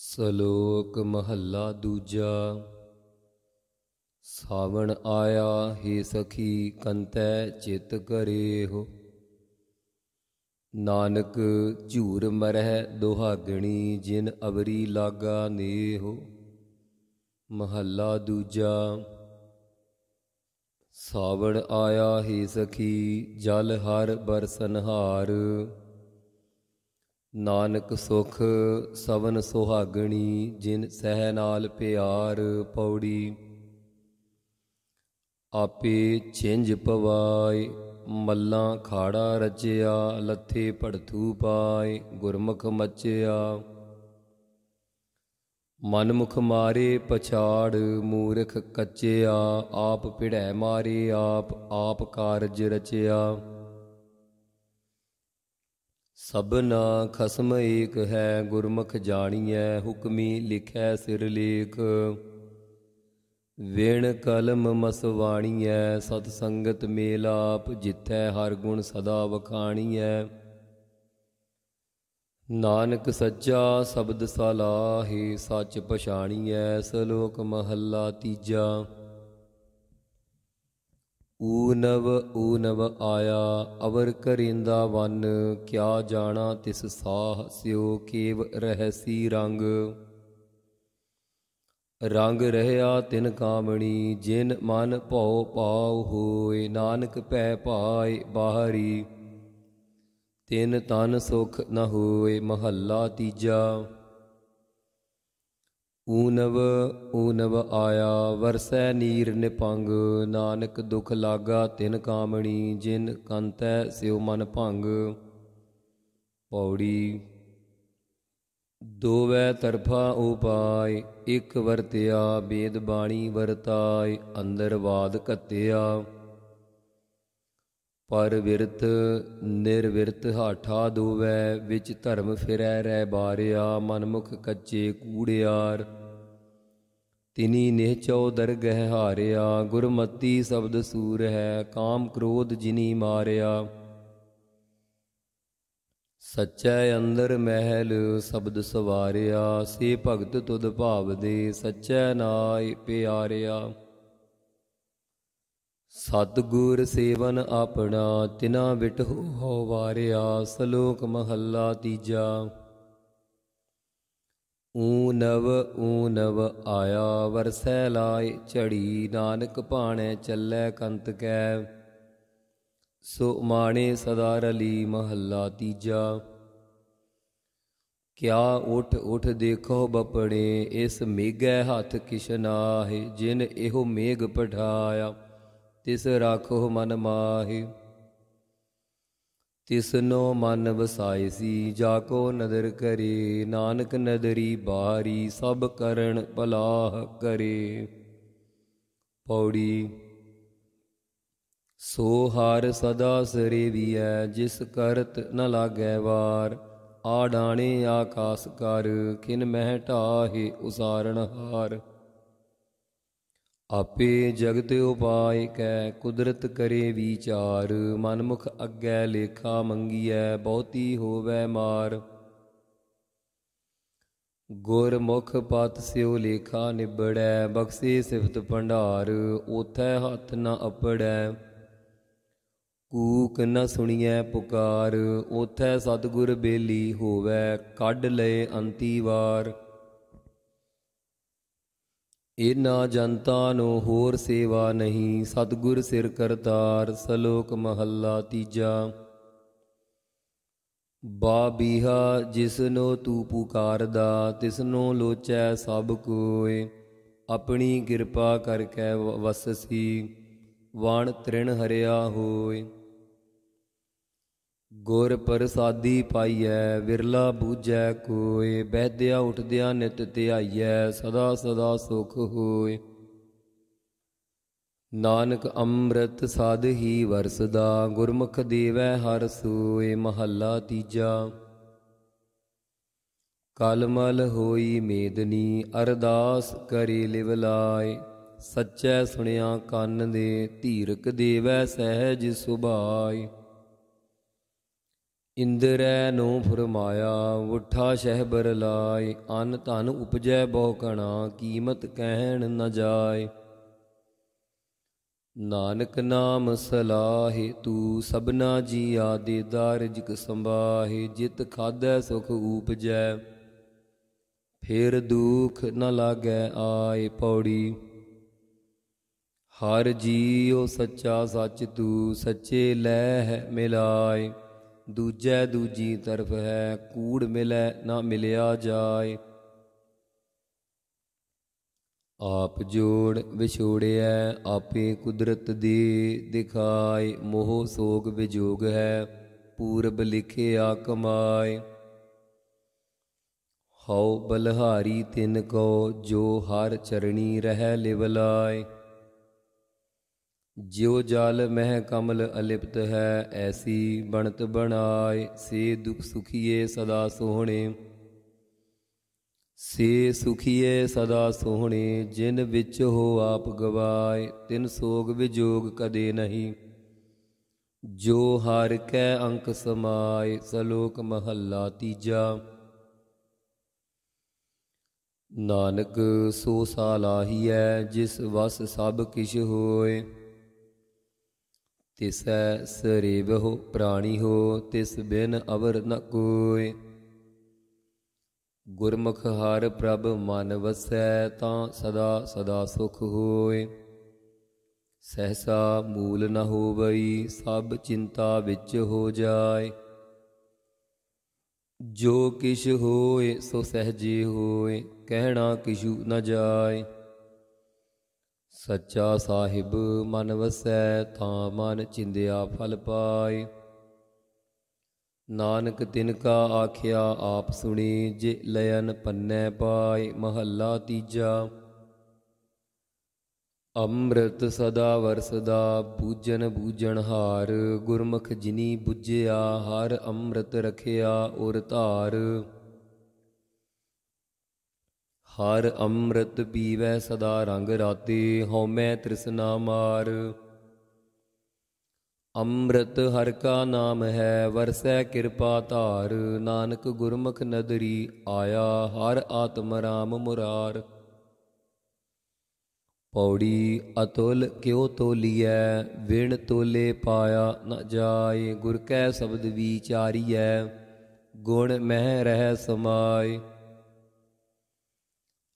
ਸ਼ਲੋਕ ਮਹੱਲਾ ਦੂਜਾ ਸਾਵਣ ਆਇਆ ਹੀ ਸਖੀ ਕੰਤੈ ਚਿਤ ਹੋ ਨਾਨਕ ਝੂਰ ਮਰਹਿ ਦੁਹਾਗਣੀ ਜਿਨ ਅਵਰੀ ਲਾਗਾ ਨੇਹੋ ਮਹੱਲਾ ਦੂਜਾ ਸਾਵਣ ਆਇਆ ਹੀ ਸਖੀ ਜਲ ਹਰ ਬਰਸਨਹਾਰ ਨਾਨਕ ਸੁਖ ਸਵਨ ਸੁਹਾਗਣੀ ਜਿਨ ਸਹਿ ਨਾਲ ਪਿਆਰ ਪੌੜੀ ਆਪੇ ਚਿੰਜ ਪਵਾਏ ਮੱਲਾਂ ਖਾੜਾ ਰਚਿਆ ਲੱਥੇ ਪੜਤੂ ਪਾਏ ਗੁਰਮੁਖ ਮਚਿਆ ਮਨਮੁਖ ਮਾਰੇ ਪਛਾੜ ਮੂਰਖ ਕੱਚਿਆ ਆਪ ਪਿੜੈ ਮਾਰੇ ਆਪ ਆਪ ਕਾਰਜ ਰਚਿਆ ਸਭਨਾ ਖਸਮ ਏਕ ਹੈ ਗੁਰਮੁਖ ਜਾਣੀਐ ਹੁਕਮੀ ਲਿਖੈ ਸਿਰ ਲੇਖ ਵੇਣ ਕਲਮ ਮਸਵਾਣੀਐ ਸਤ ਸੰਗਤ ਮੇਲਾਪ ਜਿਥੈ ਹਰ ਗੁਣ ਸਦਾ ਵਖਾਣੀਐ ਨਾਨਕ ਸੱਚਾ ਸ਼ਬਦ ਸਲਾਹੀ ਸੱਚ ਪਛਾਣੀਐ ਸਲੋਕ ਮਹੱਲਾ ਤੀਜਾ ਊਨਵ ਊਨਵ ਆਇਆ ਅਵਰ ਕਰਿੰਦਾ ਵਨ ਕਿਆ ਜਾਣਾ ਤਿਸ ਸਾਹ ਸਿਓ ਕੇਵ ਰਹਸੀ ਰੰਗ ਰੰਗ ਰਹਿਆ ਤਿਨ ਕਾਮਣੀ ਜਿਨ ਮਨ ਭਉ ਪਾਉ ਹੋਏ ਨਾਨਕ ਪੈ ਪਾਏ ਬਾਹਰੀ ਤਿਨ ਤਨ ਸੁਖ ਨ ਹੋਏ ਮਹੱਲਾ ਤੀਜਾ ਊਨਵ ਊਨਵ ਆਇਆ ਵਰਸੈ ਨੀਰ ਨਿਪੰਗ ਨਾਨਕ ਦੁਖ ਲਾਗਾ ਤਿਨ ਕਾਮਣੀ ਜਿਨ ਕੰਤੈ ਸਿਉ ਮਨ ਭੰਗ ਪੌੜੀ ਦੋਵੇਂ ਤਰਫਾ ਉਪਾਇ ਇਕ ਵਰਤਿਆ ਬੇਦ ਬਾਣੀ ਵਰਤਾਇ ਅੰਦਰ ਬਾਦ ਕਤਿਆ ਪਰ ਵਿਰਤ ਨਿਰਵਿਰਤ ਹਾਠਾ ਦੋਵੈ ਵਿੱਚ ਧਰਮ ਫਿਰੈ ਰਹਿ ਬਾਰਿਆ ਮਨਮੁਖ ਕੱਚੇ ਕੂੜਿਆਰ ਤਿਨੀ ਨਿਹਚਉ ਦਰਗਹਿ ਹਾਰਿਆ ਗੁਰਮਤੀ ਸ਼ਬਦ ਸੂਰ ਹੈ ਕਾਮ ਕ੍ਰੋਧ ਜਿਨੀ ਮਾਰਿਆ ਸੱਚੈ ਅੰਦਰ ਮਹਿਲ ਸ਼ਬਦ ਸਵਾਰਿਆ ਸੇ ਭਗਤ ਤੁਧ ਭਾਵ ਦੇ ਸੱਚੈ ਨਾਇ ਪਿਆਰਿਆ ਸਤਗੁਰ ਸੇਵਨ ਆਪਣਾ ਤਿਨਾ ਬਿਟਹੁ ਹੋ ਵਾਰਿਆ ਸਲੋਕ ਮਹੱਲਾ ਤੀਜਾ ਊਨਵ ਊਨਵ ਆਇਆ ਵਰਸੈ ਲਾਇ ਝੜੀ ਨਾਨਕ ਭਾਣੇ ਚੱਲੈ ਕੰਤ ਕੈ ਸੋ ਮਾਣੇ ਸਦਾ ਰਲੀ ਮਹੱਲਾ ਤੀਜਾ ਕਿਆ ਉਠ ਉਠ ਦੇਖੋ ਬਪੜੇ ਇਸ ਮੇਗੇ ਹੱਥ ਕਿਸ਼ਨਾਹੇ ਜਿਨ ਇਹੋ ਮੇਗ ਪਠਾਇਆ ਤਿਸ ਰੱਖੋ ਮਨ ਮਾਹਿ ਤਿਸਨੋ ਮਨ ਵਸਾਏ ਸੀ ਜਾ ਕੋ ਨਦਰ ਕਰੇ ਨਾਨਕ ਨਦਰੀ ਬਾਰੀ ਸਭ ਕਰਨ ਭਲਾਹ ਕਰੇ ਪੌੜੀ ਸੋ ਹਰ ਸਦਾ ਸਰੇਵੀਐ ਜਿਸ ਕਰਤ ਨ ਲਾਗੈ ਵਾਰ ਆਡਾਣੇ ਆਕਾਸ ਕਰ ਕਿਨ ਮਹਿ ਢਾਹੇ ਉਸਾਰਣ ਹਾਰ ਆਪੇ ਜਗਤ ਉਪਾਇ ਕੈ ਕੁਦਰਤ ਕਰੇ ਵਿਚਾਰ ਮਨਮੁਖ ਅੱਗੇ ਲੇਖਾ ਮੰਗੀਐ ਬਹੁਤੀ ਹੋਵੇ ਮਾਰ ਗੁਰਮੁਖ ਪਤ ਸਿਉ ਲੇਖਾ ਨਿਬੜੈ ਬਖਸੀ ਸਿਫਤ ਭੰਡਾਰ ਉਥੈ ਹੱਥ ਨ ਅਪੜੈ ਕੂਕ ਨ ਸੁਣੀਐ ਪੁਕਾਰ ਉਥੈ ਸਤਗੁਰ ਬੇਲੀ ਹੋਵੇ ਕੱਢ ਲਏ ਅੰਤੀ ਵਾਰ ਇਨਾ ਜਨਤਾ ਨੂੰ ਹੋਰ ਸੇਵਾ ਨਹੀਂ ਸਤਗੁਰ ਸਿਰ ਕਰਤਾਰ ਸਲੋਕ ਮਹੱਲਾ ਤੀਜਾ ਬਾਬੀਹਾ ਨੂੰ ਤੂੰ ਪੁਕਾਰਦਾ ਤਿਸ ਨੂੰ ਲੋਚੈ ਸਭ ਕੋਏ ਆਪਣੀ ਕਿਰਪਾ ਕਰਕੇ ਵਸਸੀ ਵਣ ਤ੍ਰਿਣ ਹਰਿਆ ਹੋਏ ਗੁਰ ਪ੍ਰਸਾਦੀ ਪਾਈਐ ਵਿਰਲਾ ਬੂਝੈ ਕੋਏ ਬਹਿਦਿਆ ਉਠਦਿਆ ਨਿਤ ਧਿਆਈਐ ਸਦਾ ਸਦਾ ਸੁਖ ਹੋਏ ਨਾਨਕ ਅੰਮ੍ਰਿਤ ਸਾਧ ਹੀ ਵਰਸਦਾ ਗੁਰਮੁਖ ਦੇਵੈ ਹਰ ਸੋਏ ਮਹੱਲਾ ਤੀਜਾ ਕਲਮਲ ਹੋਈ ਮੇਦਨੀ ਅਰਦਾਸ ਕਰੇ ਲਿਵ ਲਾਏ ਸੱਚੈ ਸੁਣਿਆ ਕੰਨ ਦੇ ਧੀਰਕ ਦੇਵੈ ਸਹਿਜ ਸੁਭਾਈ ਇੰਦਰੈ ਨੂੰ ਫਰਮਾਇਆ ਉਠਾ ਸ਼ਹਿਬਰ ਲਾਇ ਅਨ ਧਨ ਉਪਜੈ ਬਹੁ ਕਣਾ ਕੀਮਤ ਕਹਿਣ ਨ ਜਾਏ ਨਾਨਕ ਨਾਮ ਸਲਾਹੇ ਤੂ ਸਬਨਾ ਜੀ ਆਦੇ ਦਾਰਜਿਕ ਸੰਭਾਹੇ ਜਿਤ ਖਾਦੈ ਸੁਖ ਉਪਜੈ ਫਿਰ ਦੁਖ ਨ ਲਾਗੈ ਆਏ ਪੌੜੀ ਹਰ ਜੀਉ ਸੱਚਾ ਸੱਚ ਤੂ ਸੱਚੇ ਲੈ ਹੈ ਮਿਲਾਏ ਦੂਜੈ ਦੂਜੀ ਤਰਫ ਹੈ ਕੂੜ ਮਿਲੈ ਨਾ ਮਿਲਿਆ ਜਾਏ ਆਪ ਜੋੜ ਵਿਛੋੜਿਆ ਆਪੇ ਕੁਦਰਤ ਦੀ ਦਿਖਾਏ ਮੋਹ ਸੋਗ ਵਿਜੋਗ ਹੈ ਪੂਰਬ ਲਿਖਿਆ ਕਮਾਏ ਹਉ ਬਲਹਾਰੀ ਤਿਨ ਕੋ ਜੋ ਹਰ ਚਰਣੀ ਰਹਿ ਲਿਵਲਾਏ ਜਿਉ ਜਲ ਮਹਿ ਕਮਲ ਅਲਿਪਤ ਹੈ ਐਸੀ ਬਣਤ ਬਣਾਏ ਸੇ ਦੁਖ ਸੁਖੀਏ ਸਦਾ ਸੋਹਣੇ ਸੇ ਸੁਖੀਏ ਸਦਾ ਸੋਹਣੇ ਜਿਨ ਵਿੱਚ ਹੋ ਆਪ ਗਵਾਏ ਤਿਨ ਸੋਗ ਵਿਜੋਗ ਕਦੇ ਨਹੀਂ ਜੋ ਹਰ ਕੈ ਅੰਕ ਸਮਾਏ ਸਲੋਕ ਮਹੱਲਾ ਤੀਜਾ ਨਾਨਕ ਸੋ ਸਾਲਾਹੀਐ ਜਿਸ ਵਸ ਸਭ ਕਿਛ ਹੋਏ ਤਿਸੈ ਬਹੁ ਪ੍ਰਾਣੀ ਹੋ ਤਿਸ ਬਿਨ ਅਵਰ ਨ ਕੋਇ ਗੁਰਮੁਖ ਹਰ ਪ੍ਰਭ ਮਨ ਵਸੈ ਤਾਂ ਸਦਾ ਸਦਾ ਸੁਖ ਹੋਏ ਸਹਸਾ ਮੂਲ ਨ ਹੋਵਈ ਸਭ ਚਿੰਤਾ ਵਿੱਚ ਹੋ ਜਾਏ ਜੋ ਕਿਛ ਹੋਏ ਸੋ ਸਹਜੇ ਹੋਏ ਕਹਿਣਾ ਕਿਛੂ ਨ ਜਾਏ ਸੱਚਾ ਸਾਹਿਬ ਮਨ ਵਸੈ ਤਾਂ ਮਨ ਚਿੰਦਿਆ ਫਲ ਪਾਏ ਨਾਨਕ ਤਿਨ ਕਾ ਆਖਿਆ ਆਪ ਸੁਣੀ ਜੇ ਲਯਨ ਪੰਨੈ ਪਾਏ ਮਹੱਲਾ ਤੀਜਾ ਅੰਮ੍ਰਿਤ ਸਦਾ ਵਰਸਦਾ ਬੂਜਨ ਬੂਜਣ ਹਾਰ ਗੁਰਮੁਖ ਜਿਨੀ ਬੁੱਝਿਆ ਹਰ ਅੰਮ੍ਰਿਤ ਰਖਿਆ ਔਰ ਧਾਰ ਹਰ ਅੰਮ੍ਰਿਤ ਪੀਵੈ ਸਦਾ ਰੰਗ ਰਾਤੇ ਹਉਮੈ ਤ੍ਰਿਸ਼ਨਾ ਮਾਰ ਅੰਮ੍ਰਿਤ ਹਰ ਕਾ ਨਾਮ ਹੈ ਵਰਸੈ ਕਿਰਪਾ ਧਾਰ ਨਾਨਕ ਗੁਰਮੁਖ ਨਦਰੀ ਆਇਆ ਹਰ ਆਤਮ ਰਾਮ ਮੁਰਾਰ ਪੌੜੀ ਅਤੁਲ ਕਿਉ ਤੋਲੀਐ ਵਿਣ ਤੋਲੇ ਪਾਇਆ ਨ ਜਾਏ ਗੁਰ ਕੈ ਸ਼ਬਦ ਵਿਚਾਰੀਐ ਗੁਣ ਮਹਿ ਰਹਿ ਸਮਾਏ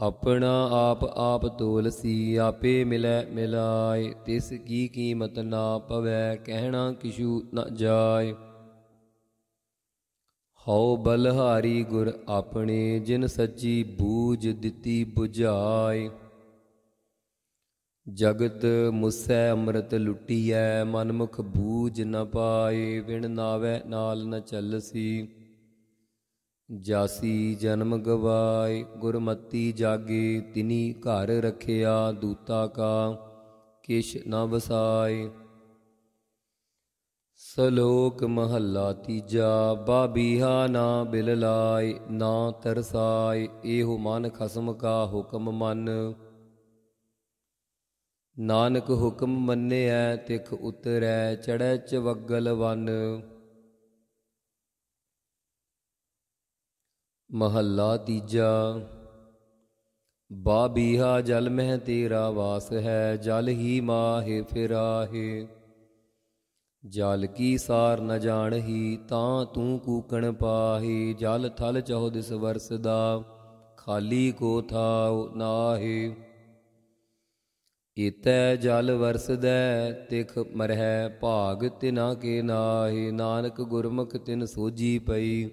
ਆਪਣਾ ਆਪ ਆਪ ਤੋਲਸੀ ਆਪੇ ਮਿਲੈ ਮਿਲਾਇ ਤਿਸ ਕੀ ਕੀਮਤ ਨਾ ਪਵੈ ਕਹਿਣਾ ਕਿਛੂ ਨ ਜਾਏ ਹਉ ਬਲਹਾਰੀ ਗੁਰ ਆਪਣੇ ਜਿਨ ਸੱਚੀ ਬੂਝ ਦਿੱਤੀ 부ਝਾਈ ਜਗਤ ਮੁਸੈ ਅੰਮ੍ਰਿਤ ਲੁੱਟੀਐ ਮਨਮੁਖ ਬੂਝ ਨ ਪਾਏ ਵਿਣ ਨਾਵੇ ਨਾਲ ਨ ਚੱਲਸੀ ਜਾਸੀ ਜਨਮ ਗਵਾਏ ਗੁਰਮਤੀ ਜਾਗੇ ਤਿਨੀ ਘਰ ਰਖਿਆ ਦੂਤਾ ਕਾ ਕਿਛ ਨਾ ਵਸਾਏ ਸਲੋਕ ਮਹੱਲਾ ਤੀਜਾ ਬਾਬੀਹਾ ਨਾ ਬਿਲ ਲਾਏ ਨਾ ਤਰਸਾਏ ਇਹੋ ਮਨ ਖਸਮ ਕਾ ਹੁਕਮ ਮੰਨ ਨਾਨਕ ਹੁਕਮ ਮੰਨਿਆ ਤਿਖ ਉਤਰੈ ਚੜੈ ਚਵਗਲ ਵਨ ਮਹੱਲਾ ਤੀਜਾ ਬਾਬੀਹਾ ਜਲ ਮਹਿ ਤੇਰਾ ਵਾਸ ਹੈ ਜਲ ਹੀ ਮਾਹੇ ਫਿਰਾਹੇ ਜਲ ਕੀ ਸਾਰ ਨ ਜਾਣਹੀ ਤਾਂ ਤੂੰ ਕੂਕਣ ਪਾਹੀ ਜਲ ਥਲ ਚਹੁ ਦਿਸ ਵਰਸ ਦਾ ਖਾਲੀ ਕੋ ਥਾਉ ਨਾਹੀ ਇਤੈ ਜਲ ਵਰਸਦੈ ਤਿਖ ਮਰਹਿ ਭਾਗ ਤਿਨਾ ਕੇ ਨਾਹੀ ਨਾਨਕ ਗੁਰਮੁਖ ਤਿਨ ਸੋਜੀ ਪਈ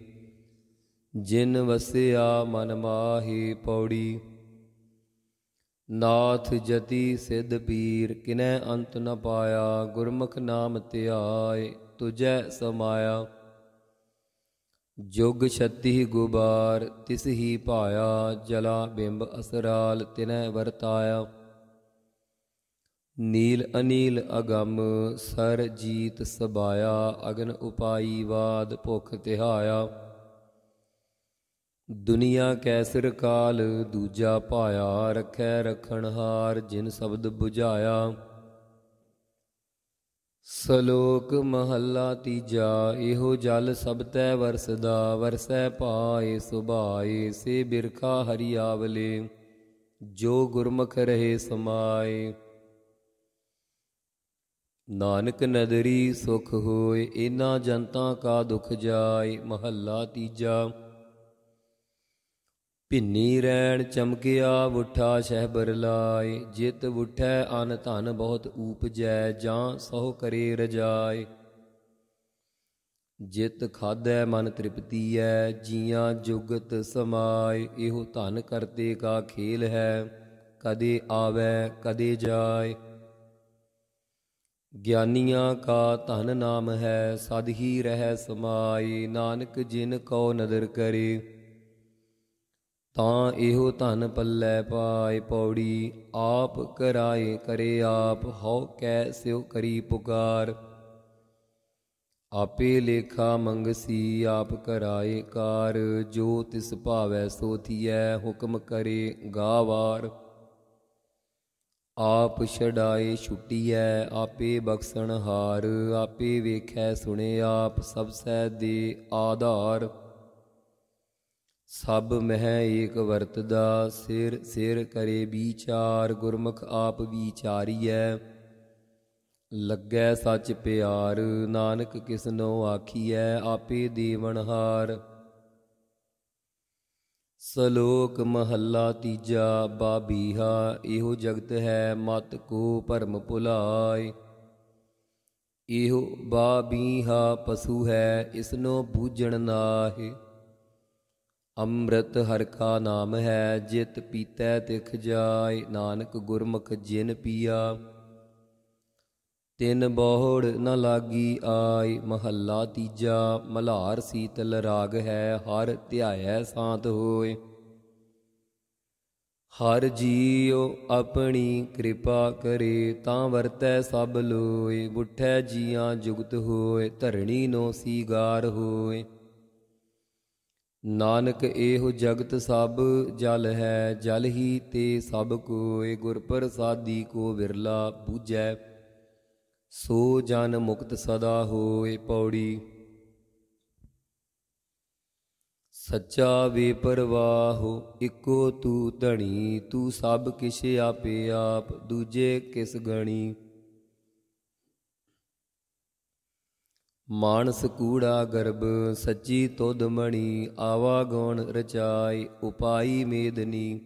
ਜਿਨ ਵਸਿਆ ਮਨ ਮਾਹੀ ਪੌੜੀ ਨਾਥ ਜਤੀ ਸਿਧ ਪੀਰ ਕਿਨੈ ਅੰਤ ਨ ਪਾਇਆ ਗੁਰਮੁਖ ਨਾਮ ਧਿਆਏ ਤੁਜੈ ਸਮਾਇਆ ਜੁਗ ਛਤੀ ਗੁਬਾਰ ਤਿਸ ਹੀ ਭਾਇਆ ਜਲਾ ਬਿੰਬ ਅਸਰਾਲ ਤਿਨੈ ਵਰਤਾਇਆ ਨੀਲ ਅਨੀਲ ਅਗੰਮ ਸਰ ਜੀਤ ਸਬਾਇਆ ਅਗਨ ਉਪਾਈ ਵਾਦ ਭੁਖ ਤਿਹਾਇਆ ਦੁਨੀਆ ਕੈਸਰ ਕਾਲ ਦੂਜਾ ਪਾਇਆ ਰਖੈ ਰਖਣਹਾਰ ਜਿਨ ਸ਼ਬਦ 부ਝਾਇਆ ਸਲੋਕ ਮਹੱਲਾ ਤੀਜਾ ਇਹੋ ਜਲ ਸਭ ਤੈ ਵਰਸਦਾ ਵਰਸੈ ਪਾਏ ਸੁਭਾਏ ਸੇ ਬਿਰਖਾ ਹਰੀਆਵਲੇ ਜੋ ਗੁਰਮਖ ਰਹੇ ਸਮਾਏ ਨਾਨਕ ਨਦਰੀ ਸੁਖ ਹੋਏ ਇਨਾ ਜਨਤਾ ਕਾ ਦੁਖ ਜਾਏ ਮਹੱਲਾ ਤੀਜਾ ਭਿੰਨੀ ਰੈਣ ਚਮਕਿਆ ਬੁੱਠਾ ਸ਼ਹਿਬਰ ਲਾਏ ਜਿਤ ਵੁੱਠੈ ਅਨ ਧਨ ਬਹੁਤ ਊਪਜੈ ਜਾਂ ਸਹੁ ਕਰੇ ਰਜਾਏ ਜਿਤ ਖਾਦੈ ਮਨ ਤ੍ਰਿਪਤੀ ਐ ਜੀਆਂ ਜੁਗਤ ਸਮਾਏ ਇਹੋ ਧਨ ਕਰਤੇ ਕਾ ਖੇਲ ਹੈ ਕਦੇ ਆਵੇ ਕਦੇ ਜਾਏ ਗਿਆਨੀਆਂ ਕਾ ਧਨ ਨਾਮ ਹੈ ਸਦ ਹੀ ਰਹਿ ਸਮਾਏ ਨਾਨਕ ਜਿਨ ਕੋ ਨਦਰ ਕਰੇ ਤਾਂ ਇਹੋ ਧਨ ਪੱਲੇ ਪਾਏ ਪੌੜੀ ਆਪ ਕਰਾਏ ਕਰੇ ਆਪ ਹਉ ਕੈ ਸਿਉ ਕਰੀ ਪੁਕਾਰ ਆਪੇ ਲੇਖਾ ਮੰਗਸੀ ਆਪ ਕਰਾਏ ਕਾਰ ਜੋ ਤਿਸ ਭਾਵੈ ਸੋ ਥੀਐ ਹੁਕਮ ਕਰੇ ਗਾਵਾਰ ਆਪ ਛਡਾਏ ਛੁੱਟੀਐ ਆਪੇ ਬਖਸ਼ਣ ਹਾਰ ਆਪੇ ਵੇਖੈ ਸੁਣੇ ਆਪ ਸਭ ਸਹਿ ਦੇ ਆਧਾਰ ਸਭ ਮਹਿ ਏਕ ਵਰਤਦਾ ਸਿਰ ਸਿਰ ਕਰੇ ਵਿਚਾਰ ਗੁਰਮੁਖ ਆਪ ਵਿਚਾਰੀਐ ਲੱਗੈ ਸੱਚ ਪਿਆਰ ਨਾਨਕ ਕਿਸਨੋ ਆਖੀਐ ਆਪੇ ਦੇਵਨਹਾਰ ਸਲੋਕ ਮਹੱਲਾ ਤੀਜਾ ਬਾਬੀਹਾ ਇਹੋ ਜਗਤ ਹੈ ਮਤ ਕੋ ਭਰਮ ਭੁਲਾਏ ਇਹੋ ਬਾਬੀਹਾ ਪਸ਼ੂ ਹੈ ਇਸਨੋ ਬੂਝਣ ਨਾਹੀ ਅੰਮ੍ਰਿਤ ਹਰ ਕਾ ਨਾਮ ਹੈ ਜਿਤ ਪੀਤੈ ਤਿਖ ਜਾਏ ਨਾਨਕ ਗੁਰਮੁਖ ਜਿਨ ਪੀਆ ਤਿਨ ਬੋੜ ਨ ਲਾਗੀ ਆਈ ਮਹੱਲਾ ਤੀਜਾ ਮਲਹਾਰ ਸੀਤਲ ਰਾਗ ਹੈ ਹਰ ਧਿਆਇਐ ਸਾਤ ਹੋਏ ਹਰ ਜੀਉ ਆਪਣੀ ਕਿਰਪਾ ਕਰੇ ਤਾਂ ਵਰਤੈ ਸਭ ਲੋਏ ਬੁੱਠੈ ਜੀਆਂ ਜੁਗਤ ਹੋਏ ਧਰਣੀ ਨੋ ਸੀਗਾਰ ਹੋਏ ਨਾਨਕ ਇਹੋ ਜਗਤ ਸਭ ਜਲ ਹੈ ਜਲ ਹੀ ਤੇ ਸਭ ਕੋਏ ਗੁਰ ਪ੍ਰਸਾਦੀ ਕੋ ਵਿਰਲਾ ਬੂਝੈ ਸੋ ਜਨ ਮੁਕਤ ਸਦਾ ਹੋਏ ਪੌੜੀ ਸੱਚਾ ਬੇਪਰਵਾਹੋ ਇਕੋ ਤੂ ਧਣੀ ਤੂੰ ਸਭ ਕਿਛ ਆਪੇ ਆਪ ਦੂਜੇ ਕਿਸ ਗਣੀ ਮਾਨਸ ਕੂੜਾ ਗਰਬ ਸੱਚੀ ਤੁਧ ਮਣੀ ਆਵਾ ਗੋਣ ਰਚਾਈ ਉਪਾਈ ਮੇਦਨੀ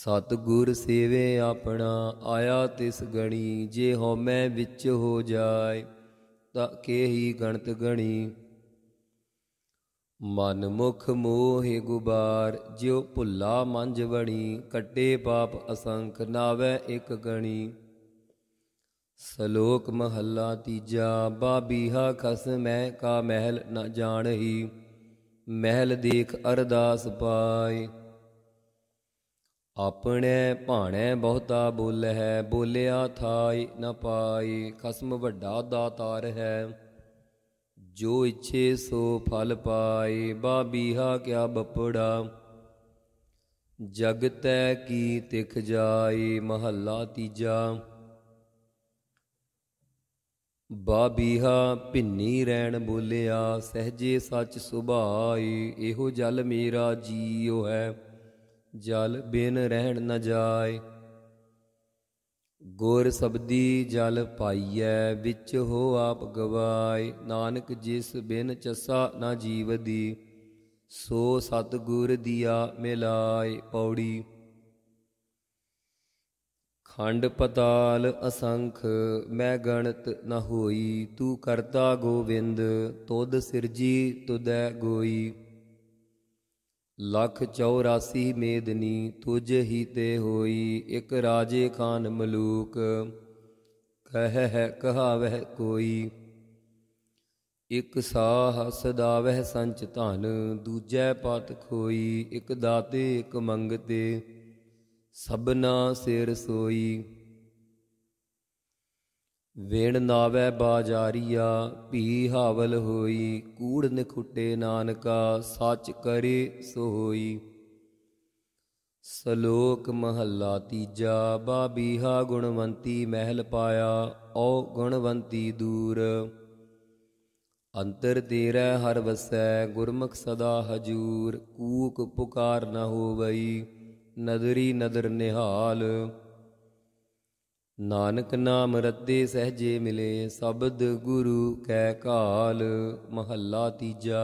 ਸਤ ਗੁਰ ਸੇਵੇ ਆਪਣਾ ਆਇਆ ਤਿਸ ਗਣੀ ਜੇ ਮੈਂ ਵਿੱਚ ਹੋ ਜਾਏ ਤਾਂ ਕੇਹੀ ਗਣਤ ਗਣੀ ਮਨ ਮੁਖ ਮੋਹਿ ਗੁਬਾਰ ਜਿਉ ਭੁੱਲਾ ਮੰਜ ਵਣੀ ਕੱਟੇ ਪਾਪ ਅਸੰਖ ਨਾਵੇ ਇੱਕ ਗਣੀ ਸਲੋਕ ਮਹੱਲਾ ਤੀਜਾ ਬਾਬੀਹਾ ਖਸਮੈ ਕਾ ਮਹਿਲ ਨ ਜਾਣਹੀ ਮਹਿਲ ਦੇਖ ਅਰਦਾਸ ਪਾਏ ਆਪਣੇ ਭਾਣੇ ਬਹੁਤਾ ਬੋਲ ਹੈ ਬੋਲਿਆ ਥਾਈ ਨ ਪਾਈ ਖਸਮ ਵੱਡਾ ਦਾਤਾਰ ਹੈ ਜੋ ਇੱਛੇ ਸੋ ਫਲ ਪਾਏ ਬਾਬੀਹਾ ਕਿਆ ਬਪੜਾ ਜਗਤੈ ਕੀ ਤਿਖ ਜਾਈ ਮਹੱਲਾ ਤੀਜਾ ਬਾਬੀਹਾ ਭਿੰਨੀ ਰਹਿਣ ਬੋਲਿਆ ਸਹਜੇ ਸੱਚ ਸੁਭਾਈ ਇਹੋ ਜਲ ਮੇਰਾ ਜੀਉ ਹੈ ਜਲ ਬਿਨ ਰਹਿਣ ਨਾ ਜਾਏ ਗੁਰ ਸਬਦੀ ਜਲ ਪਾਈਐ ਵਿੱਚ ਹੋ ਆਪ ਗਵਾਏ ਨਾਨਕ ਜਿਸ ਬਿਨ ਚਸਾ ਨਾ ਜੀਵਦੀ ਸੋ ਸਤਗੁਰ ਦੀਆ ਮਿਲਾਏ ਪੌੜੀ ਖੰਡ ਪਤਾਲ ਅਸੰਖ ਮੈਂ ਗਣਤ ਨ ਹੋਈ ਤੂੰ ਕਰਤਾ ਗੋਵਿੰਦ ਤੁਧ ਸਿਰਜੀ ਤੁਦੈ ਗੋਈ ਲਖ 84 ਮੇਦਨੀ ਤੁਝ ਹੀ ਤੇ ਹੋਈ ਇਕ ਰਾਜੇ ਖਾਨ ਮਲੂਕ ਕਹਿ ਹੈ ਕਹਾਵਹਿ ਕੋਈ ਇਕ ਸਾਹ ਸਦਾਵਹਿ ਸੰਚ ਧਨ ਦੂਜੈ ਪਤ ਖੋਈ ਇਕ ਦਾਤੇ ਇਕ ਮੰਗਤੇ ਸਬਨਾ ਸਿਰ ਸੋਈ ਵੇਣ ਨਾਵੇ ਬਾਜਾਰੀਆ ਭੀ ਹਾਵਲ ਹੋਈ ਕੂੜ ਨਖੁੱਟੇ ਨਾਨਕਾ ਸੱਚ ਕਰੇ ਸੋ ਹੋਈ ਸਲੋਕ ਮਹੱਲਾ ਤੀਜਾ ਬਾਬੀਹਾ ਗੁਣਵੰਤੀ ਮਹਿਲ ਪਾਇਆ ਔ ਗੁਣਵੰਤੀ ਦੂਰ ਅੰਤਰ ਤੇਰਾ ਹਰ ਵਸੈ ਗੁਰਮੁਖ ਸਦਾ ਹਜੂਰ ਕੂਕ ਪੁਕਾਰ ਨ ਹੋਵਈ ਨਦਰੀ ਨਦਰ ਨਿਹਾਲ ਨਾਨਕ ਨਾਮ ਰੱਦੇ ਸਹਜੇ ਮਿਲੇ ਸਬਦ ਗੁਰੂ ਕੈ ਕਾਲ ਮਹੱਲਾ ਤੀਜਾ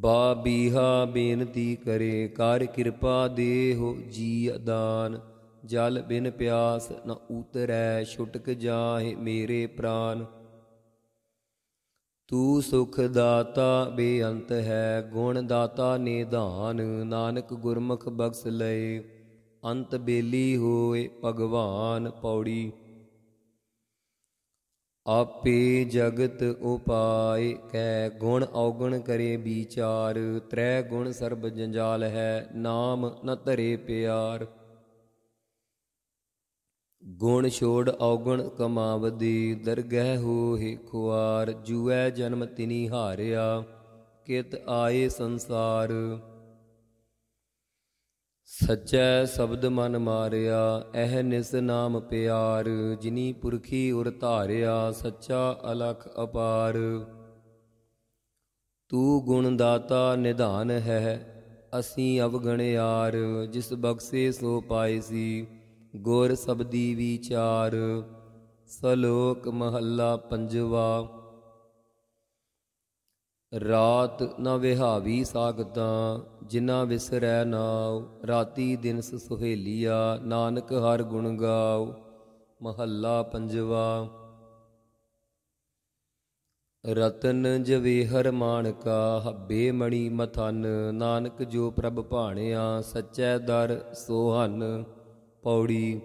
ਬਾ ਬੀਹਾ ਬੇਨਤੀ ਕਰੇ ਕਰ ਕਿਰਪਾ ਦੇਹੁ ਜੀ ਅਦਾਨ ਜਲ ਬਿਨ ਪਿਆਸ ਨ ਉਤਰੈ ਛੁਟਕ ਜਾਹੇ ਮੇਰੇ ਪ੍ਰਾਨ ਤੂੰ ਸੁਖ ਦਾਤਾ ਬੇਅੰਤ ਹੈ ਗੁਣ ਦਾਤਾ ਨਿਧਾਨ ਨਾਨਕ ਗੁਰਮੁਖ ਬਖਸ ਲਏ ਅੰਤ ਬੇਲੀ ਹੋਏ ਭਗਵਾਨ ਪੌੜੀ ਆਪੇ ਜਗਤ ਉਪਾਏ ਕੈ ਗੁਣ ਔਗਣ ਕਰੇ ਵਿਚਾਰ ਤ੍ਰੈ ਗੁਣ ਸਰਬ ਜੰਜਾਲ ਹੈ ਨਾਮ ਨ ਧਰੇ ਪਿਆਰ ਗੁਣ ਛੋੜ ਔਗਣ ਕਮਾਵਦੀ ਦਰਗਹਿ ਹੋਹਿ ਖੁਆਰ ਜੁਐ ਜਨਮ ਤਿਨੀ ਹਾਰਿਆ ਕਿਤ ਆਏ ਸੰਸਾਰ ਸਚੈ ਸ਼ਬਦ ਮਨ ਮਾਰਿਆ ਐਹ ਨਿਸ ਨਾਮ ਪਿਆਰ ਜਿਨੀ ਪੁਰਖੀ ਉਰ ਧਾਰਿਆ ਸੱਚਾ ਅਲਖ ਅਪਾਰ ਤੂੰ ਗੁਣ ਦਾਤਾ ਨਿਧਾਨ ਹੈ ਅਸੀਂ ਅਵਗਣਿਆਰ ਜਿਸ ਬਖਸ਼ੇ ਸੋ ਪਾਈ ਸੀ ਗੁਰ ਸਬਦੀ ਵਿਚਾਰ ਸਲੋਕ ਮਹੱਲਾ ਪੰਜਵਾ ਰਾਤ ਨਾ ਵਿਹਾਵੀ ਸਾਗਤਾ ਜਿਨਾ ਵਿਸਰੈ ਨਾਉ ਰਾਤੀ ਦਿਨਸ ਸੁਹੇਲੀਆ ਨਾਨਕ ਹਰ ਗੁਣ ਗਾਉ ਮਹੱਲਾ ਪੰਜਵਾ ਰਤਨ ਜਵੇਹਰ ਮਾਨਕਾ ਹੱਬੇ ਮਣੀ ਮਥਨ ਨਾਨਕ ਜੋ ਪ੍ਰਭ ਭਾਣਿਆ ਸਚੈ ਦਰ ਸੋਹਨ ਪੌੜੀ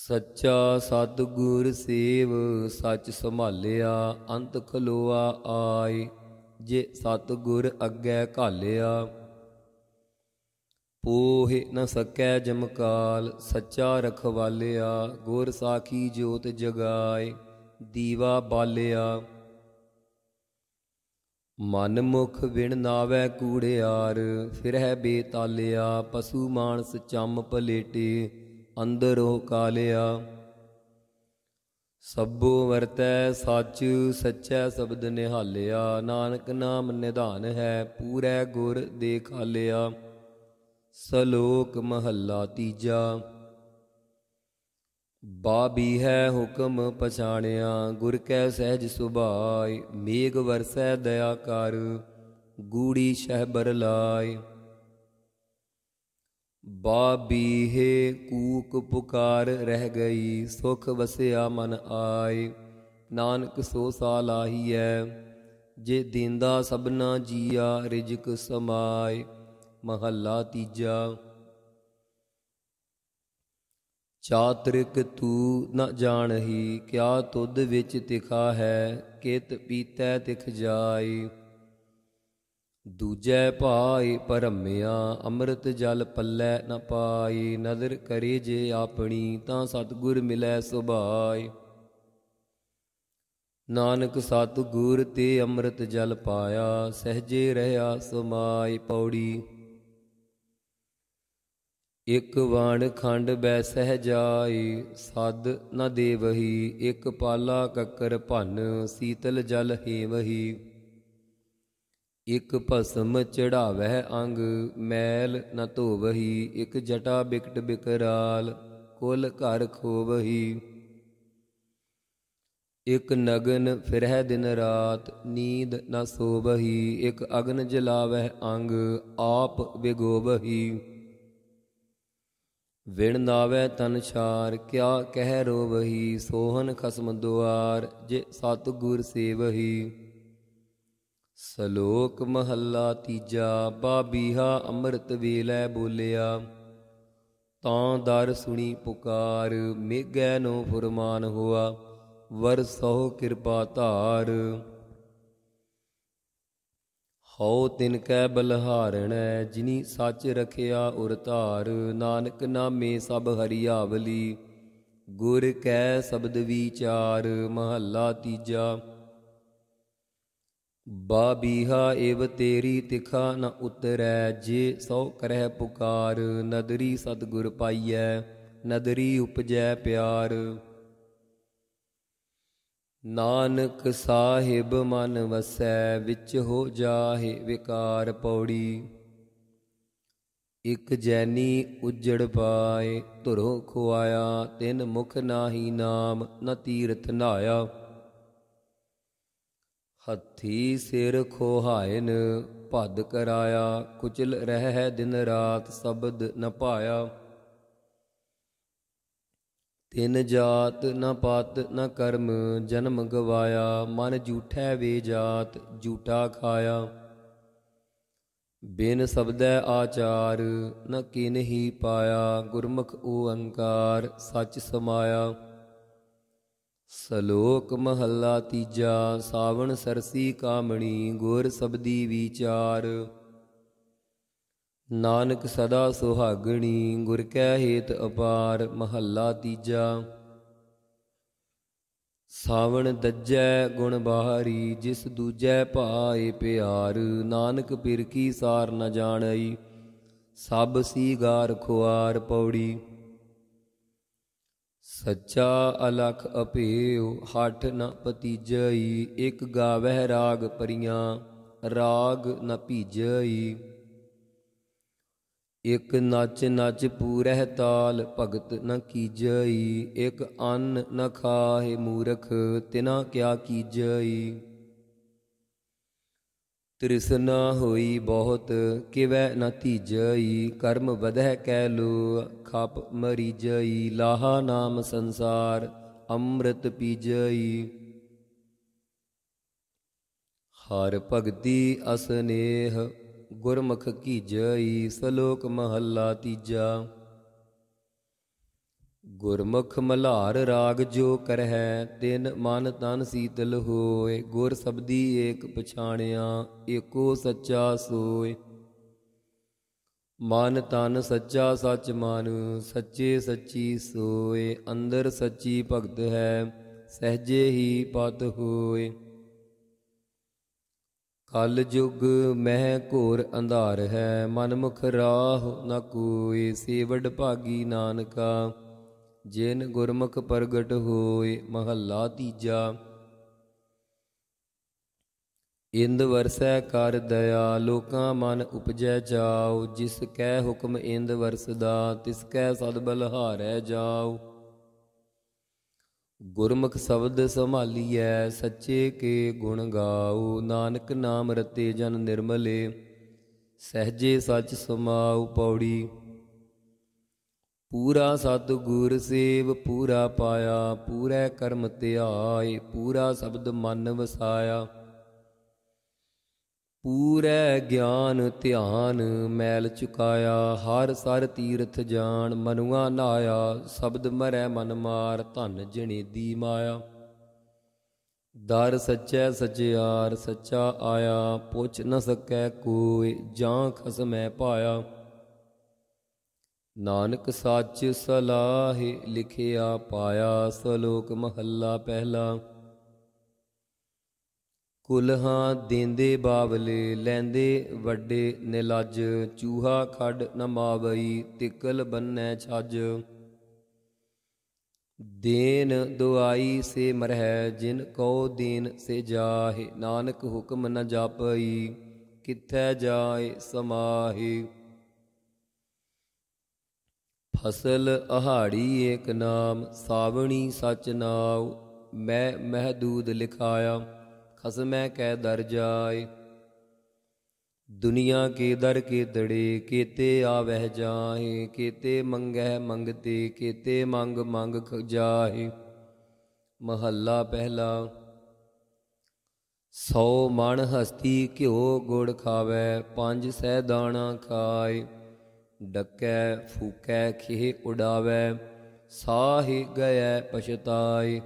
ਸੱਚਾ ਸਤਗੁਰ ਸੇਵ ਸੱਚ ਸੰਭਾਲਿਆ ਅੰਤ ਖਲੋਆ ਆਏ ਜੇ ਸਤਗੁਰ ਅੱਗੇ ਘਾਲਿਆ ਪੋਹਿ ਨ ਸਕੈ ਜਮਕਾਲ ਸੱਚਾ ਰਖਵਾਲਿਆ ਗੁਰ ਸਾਖੀ ਜੋਤ ਜਗਾਏ ਦੀਵਾ ਬਾਲਿਆ ਮਨ ਮੁਖ ਵਿਣ ਨਾਵੇ ਕੂੜਿਆਰ ਫਿਰ ਹੈ ਬੇਤਾਲਿਆ ਪਸ਼ੂ ਮਾਨਸ ਚੰਮ ਪਲੇਟੇ ਅੰਦਰੋ ਕਾਲਿਆ ਸਭੋ ਵਰਤੈ ਸੱਚ ਸੱਚੈ ਸ਼ਬਦ ਨਿਹਾਲਿਆ ਨਾਨਕ ਨਾਮ ਨਿਧਾਨ ਹੈ ਪੂਰੈ ਗੁਰ ਦੇਖਾਲਿਆ ਸਲੋਕ ਮਹੱਲਾ ਤੀਜਾ ਬਾਬੀ ਹੈ ਹੁਕਮ ਪਛਾਣਿਆ ਗੁਰ ਕੈ ਸਹਿਜ ਸੁਭਾਈ ਮੇਗ ਵਰਸੈ ਦਇਆ ਕਰ ਗੂੜੀ ਸ਼ਹਿ ਬਰ ਲਾਇ ਬਾਬੀ ਹੈ ਕੂਕ ਪੁਕਾਰ ਰਹਿ ਗਈ ਸੁਖ ਵਸਿਆ ਮਨ ਆਈ ਨਾਨਕ ਸੋ ਸਾ ਲਾਹੀਐ ਜੇ ਦੇਂਦਾ ਸਭਨਾ ਜੀਆ ਰਿਜਕ ਸਮਾਈ ਮਹੱਲਾ ਤੀਜਾ ਚਾਤ੍ਰਿਕ ਤੂ ਨ ਜਾਣਹੀ ਕਿਆ ਤੁਧ ਵਿੱਚ ਤਿਖਾ ਹੈ ਕਿਤ ਪੀਤੈ ਤਿਖ ਜਾਈ ਦੂਜੈ ਭਾਈ ਪਰਮਿਆ ਅੰਮ੍ਰਿਤ ਜਲ ਪੱਲੈ ਨ ਪਾਈ ਨਦਰ ਕਰੇ ਜੇ ਆਪਣੀ ਤਾਂ ਸਤਗੁਰ ਮਿਲੈ ਸੁਭਾਈ ਨਾਨਕ ਸਤਗੁਰ ਤੇ ਅੰਮ੍ਰਿਤ ਜਲ ਪਾਇਆ ਸਹਜੇ ਰਹਾ ਸਮਾਈ ਪੌੜੀ ਇਕ ਵਾਣ ਖੰਡ ਸਹਿ ਜਾਈ ਸਦ ਨ ਦੇਵਹੀ ਇਕ ਪਾਲਾ ਕੱਕਰ ਭੰਨ ਸੀਤਲ ਜਲ ਹੀਵਹੀ ਇਕ ਭਸਮ ਚੜਾਵਹਿ ਅੰਗ ਮੈਲ ਨ ਧੋਵਹੀ ਇਕ ਜਟਾ ਬਿਕਟ ਬਿਕਰਾਲ ਕੁਲ ਘਰ ਖੋਵਹੀ ਇਕ ਨਗਨ ਫਿਰਹਿ ਦਿਨ ਰਾਤ ਨੀਂਦ ਨ ਸੋਵਹੀ ਇਕ ਅਗਨ ਜਲਾਵਹਿ ਅੰਗ ਆਪ ਵਿਗੋਵਹੀ ਵਿਣ ਨਾਵੇ ਤਨ ਛਾਰ ਕਿਆ ਕਹਿ ਰੋਵਹੀ ਸੋਹਨ ਖਸਮ ਦੁਆਰ ਜੇ ਸਤ ਗੁਰ ਸੇਵਹੀ ਸਲੋਕ ਮਹੱਲਾ ਤੀਜਾ ਬਾਬੀਹਾ ਅੰਮ੍ਰਿਤ ਵੇਲੇ ਬੋਲਿਆ ਤਾਂ ਦਰ ਸੁਣੀ ਪੁਕਾਰ ਮੇਗੈ ਨੋ ਫੁਰਮਾਨ ਹੋਆ ਸੋ ਕਿਰਪਾ ਧਾਰ ਹਉ ਤਿਨ ਕੈ ਬਲਹਾਰਣੈ ਜਿਨੀ ਸੱਚ ਰਖਿਆ ਉਰ ਧਾਰ ਨਾਨਕ ਨਾਮੇ ਸਭ ਹਰੀਆਵਲੀ ਗੁਰ ਕੈ ਸ਼ਬਦ ਵਿਚਾਰ ਮਹੱਲਾ ਤੀਜਾ ਬਾਬੀਹਾ ਏਵ ਤੇਰੀ ਤਿਖਾ ਨ ਉਤਰੈ ਜੇ ਸੋ ਕਰਹਿ ਪੁਕਾਰ ਨਦਰੀ ਸਤਗੁਰ ਪਾਈਐ ਨਦਰੀ ਉਪਜੈ ਪਿਆਰ ਨਾਨਕ ਸਾਹਿਬ ਮਨ ਵਸੈ ਵਿੱਚ ਹੋ ਜਾਹੇ ਵਿਕਾਰ ਪੌੜੀ ਇਕ ਜੈਨੀ ਉਜੜ ਪਾਏ ਧੁਰੋ ਖੁਆਇਆ ਤਿਨ ਮੁਖ ਨਾਹੀ ਨਾਮ ਨ ਤੀਰਥ ਨਾਇਆ ਹੱਥੀ ਸਿਰ ਖੋਹਾਇਨ ਭਦ ਕਰਾਇਆ ਕੁਚਲ ਰਹਿ ਦਿਨ ਰਾਤ ਸ਼ਬਦ ਨ ਪਾਇਆ ਤਿੰਨ ਜਾਤ ਨ ਪਤ ਨ ਕਰਮ ਜਨਮ ਗਵਾਇਆ ਮਨ ਝੂਠੈ ਵੇ ਜਾਤ ਝੂਟਾ ਖਾਇਆ ਬਿਨ ਸਬਦੈ ਆਚਾਰ ਨ ਕਿਨ ਹੀ ਪਾਇਆ ਗੁਰਮੁਖ ਓੰਕਾਰ ਸੱਚ ਸਮਾਇਆ ਸਲੋਕ ਮਹੱਲਾ ਤੀਜਾ ਸਾਵਣ ਸਰਸੀ ਕਾਮਣੀ ਗੁਰ ਸਬਦੀ ਵਿਚਾਰ ਨਾਨਕ ਸਦਾ ਸੁਹਾਗਣੀ ਗੁਰ ਕੈ ਹੇਤ ਅਪਾਰ ਮਹੱਲਾ ਤੀਜਾ ਸਾਵਣ ਦੱਜੈ ਗੁਣ ਬਾਹਰੀ ਜਿਸ ਦੂਜੈ ਭਾਏ ਪਿਆਰ ਨਾਨਕ ਪਿਰ ਕੀ ਸਾਰ ਨ ਜਾਣਈ ਸਭ ਸੀ ਗਾਰ ਖੁਆਰ ਪੌੜੀ ਸੱਚਾ ਅਲਖ ਅਪੇਉ ਹਟ ਨ ਪਤੀਜਈ ਇਕ ਗਾਵਹਿ ਰਾਗ ਪਰੀਆਂ ਰਾਗ ਨ ਭੀਜਈ ਇਕ ਨੱਚ ਨਚ ਪੂਰਹਿ ਤਾਲ ਭਗਤ ਨ ਕੀਜਈ ਇਕ ਅੰਨ ਨ ਖਾਹੇ ਮੂਰਖ ਤਿਨਾ ਕਿਆ ਕੀਜਈ ਤ੍ਰਿਸਨਾ ਹੋਈ ਬਹੁਤ ਕਿਵੈ ਨ ਤੀਜਈ ਕਰਮ ਵਧਹਿ ਕੈ ਲੋ ਖਪ ਜਈ ਲਾਹਾ ਨਾਮ ਸੰਸਾਰ ਅੰਮ੍ਰਿਤ ਪੀਜਈ ਹਰ ਭਗਤੀ ਅਸਨੇਹ ਗੁਰਮੁਖ ਜਈ ਸਲੋਕ ਮਹੱਲਾ ਤੀਜਾ ਗੁਰਮੁਖ ਮਲਾਰ ਰਾਗ ਜੋ ਕਰਹਿ ਤਿਨ ਮਨ ਤਨ ਸੀਤਲ ਹੋਏ ਗੁਰ ਸਬਦੀ ਏਕ ਪਛਾਣਿਆ ਏਕੋ ਸੱਚਾ ਸੋਏ ਮਨ ਤਨ ਸੱਚਾ ਸੱਚ ਮਨ ਸੱਚੇ ਸੱਚੀ ਸੋਏ ਅੰਦਰ ਸੱਚੀ ਭਗਤ ਹੈ ਸਹਜੇ ਹੀ ਪਤ ਹੋਏ ਕਲ ਜੁਗ ਮਹਿ ਘੋਰ ਅੰਧਾਰ ਹੈ ਮਨਮੁਖ ਰਾਹ ਨ ਕੋਈ ਸੇਵੜ ਭਾਗੀ ਨਾਨਕਾ ਜਿਨ ਗੁਰਮੁਖ ਪ੍ਰਗਟ ਹੋਏ ਮਹੱਲਾ ਤੀਜਾ ਇੰਦ ਵਰਸੈ ਕਰ ਦਇਆ ਲੋਕਾਂ ਮਨ ਉਪਜੈ ਜਾਉ ਜਿਸ ਕੈ ਹੁਕਮ ਇੰਦ ਵਰਸਦਾ ਤਿਸ ਕੈ ਸਦ ਬਲਹਾਰੈ ਜਾਉ ਗੁਰਮੁਖ ਸ਼ਬਦ ਸੰਭਾਲੀਐ ਸੱਚੇ ਕੇ ਗੁਣ ਗਾਉ ਨਾਨਕ ਨਾਮ ਰਤੇ ਜਨ ਨਿਰਮਲੇ ਸਹਜੇ ਸੱਚ ਸਮਾਉ ਪੌੜੀ ਪੂਰਾ ਗੁਰ ਸੇਵ ਪੂਰਾ ਪਾਇਆ ਪੂਰੇ ਕਰਮ ਧਿਆਏ ਪੂਰਾ ਸ਼ਬਦ ਮਨ ਵਸਾਇਆ ਪੂਰੇ ਗਿਆਨ ਧਿਆਨ ਮੈਲ ਚੁਕਾਇਆ ਹਰ ਸਰ ਤੀਰਥ ਜਾਣ ਮਨੁਆ ਨਾਇਆ ਸ਼ਬਦ ਮਰੈ ਮਨ ਮਾਰ ਧਨ ਜਿਣੀ ਦੀ ਮਾਇਆ ਦਰ ਸੱਚੈ ਸਚਿਆਰ ਸੱਚਾ ਆਇਆ ਪੁੱਛ ਨ ਸਕੈ ਕੋਈ ਜਾਂ ਖਸਮੈ ਪਾਇਆ ਨਾਨਕ ਸੱਚ ਸਲਾਹ ਲਿਖਿਆ ਪਾਇਆ ਸਲੋਕ ਮਹੱਲਾ ਪਹਿਲਾ ਹਾਂ ਦੇਂਦੇ ਬਾਵਲੇ ਲੈਂਦੇ ਵੱਡੇ ਨਿਲਜ ਚੂਹਾ ਖੱਡ ਮਾਵਈ ਤਿੱਕਲ ਬੰਨੈ ਛੱਜ ਦੇਨ ਦੁਆਈ ਸੇ ਮਰਹਿ ਜਿਨ ਕੋ ਦੀਨ ਸੇ ਜਾਹੇ ਨਾਨਕ ਹੁਕਮ ਨ ਜਾਪਈ ਕਿੱਥੈ ਜਾਏ ਸਮਾਹੀ ਫਸਲ ਅਹਾੜੀ ਏਕ ਨਾਮ ਸਾਵਣੀ ਸਚ ਨਾਉ ਮੈਂ ਮਹਦੂਦ ਲਿਖਾਇਆ ਖਸਮੈ ਕੈ ਦਰ ਜਾਏ ਦੁਨੀਆ ਕੇ ਦਰ ਕੇ ਤੜੇ ਕੀਤੇ ਆਵਹਿ ਜਾਹੇ ਕੀਤੇ ਮੰਗਹਿ ਮੰਗਤੇ ਕੀਤੇ ਮੰਗ ਮੰਗ ਜਾਹੇ ਮਹੱਲਾ ਪਹਿਲਾ ਸੌ ਮਨ ਹਸਤੀ ਘਿਓ ਗੁੜ ਖਾਵੇ ਪੰਜ ਸਹਿ ਦਾਣਾ ਖਾਏ ਡੱਕੈ ਫੂਕੈ ਖਿਹ ਉਡਾਵੇ ਸਾਹੀ ਗਏ ਪਛਤਾਏ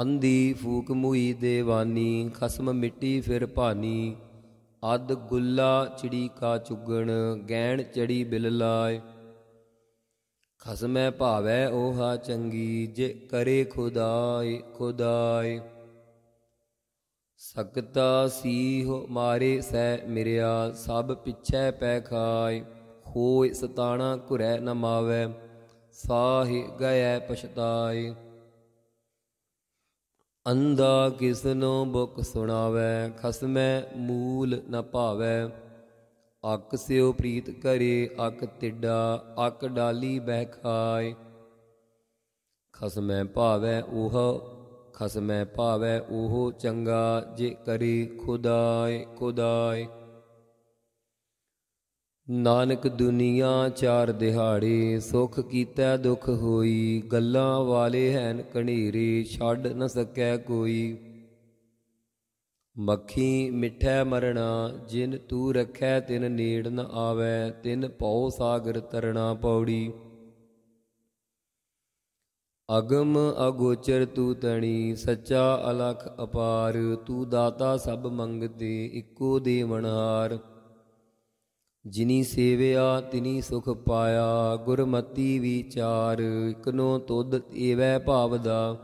ਅੰਦੀ ਫੂਕ ਮੁਈ ਦੇਵਾਨੀ ਖਸਮ ਮਿੱਟੀ ਫਿਰ ਭਾਨੀ ਅਦ ਗੁੱਲਾ ਚਿੜੀ ਕਾ ਚੁਗਣ ਗੈਣ ਚੜੀ ਬਿਲ ਲਾਇ ਖਸਮੈ ਭਾਵੈ ਓਹਾ ਚੰਗੀ ਜੇ ਕਰੇ ਖੁਦਾਏ ਖੁਦਾਏ ਸਕਤਾ ਸੀਹ ਮਾਰੇ ਸੈ ਮਿਰਿਆ ਸਭ ਪਿਛੈ ਪੈ ਖਾਇ ਹੋਇ ਸਤਾਣਾ ਘੁਰੈ ਨਮਾਵੇ ਸਾਹਿ ਗਇਐ ਪਛਤਾਏ ਅੰਦਾ ਨੂੰ ਬੁਕ ਸੁਣਾਵੇ ਖਸਮੈ ਮੂਲ ਨ ਭਾਵੇ ਅਕ ਸਿਓ ਪ੍ਰੀਤ ਕਰੇ ਅਕ ਤਿੱਡਾ ਅਕ ਡਾਲੀ ਬਹਿ ਖਾਏ ਖਸਮੈ ਭਾਵੇ ਉਹ ਖਸਮੈ ਭਾਵੇ ਉਹ ਚੰਗਾ ਜੇ ਕਰੇ ਖੁਦਾਏ ਖੁਦਾਏ ਨਾਨਕ ਦੁਨੀਆ ਚਾਰ ਦਿਹਾੜੇ ਸੁਖ ਕੀਤਾ ਦੁਖ ਹੋਈ ਗੱਲਾਂ ਵਾਲੇ ਹੈਨ ਕਣੀਰੇ ਛੱਡ ਨ ਸਕੈ ਕੋਈ ਮੱਖੀ ਮਿੱਠੈ ਮਰਣਾ ਜਿਨ ਤੂ ਰਖੈ ਤਿਨ ਨੇੜ ਨ ਆਵੈ ਤਿਨ ਪਉ ਸਾਗਰ ਤਰਣਾ ਪੌੜੀ ਅਗਮ ਅਗੋਚਰ ਤੂ ਤਣੀ ਸੱਚਾ ਅਲਖ ਅਪਾਰ ਤੂ ਦਾਤਾ ਸਭ ਮੰਗਦੇ ਇੱਕੋ ਦੇਵਨਹਾਰ ਜਿਨੀ ਸੇਵਿਆ ਤਿਨੀ ਸੁਖ ਪਾਇਆ ਗੁਰਮਤੀ ਵਿਚਾਰ ਇਕਨੋ ਤੁਧ ਏਵੈ ਭਾਵ ਦਾ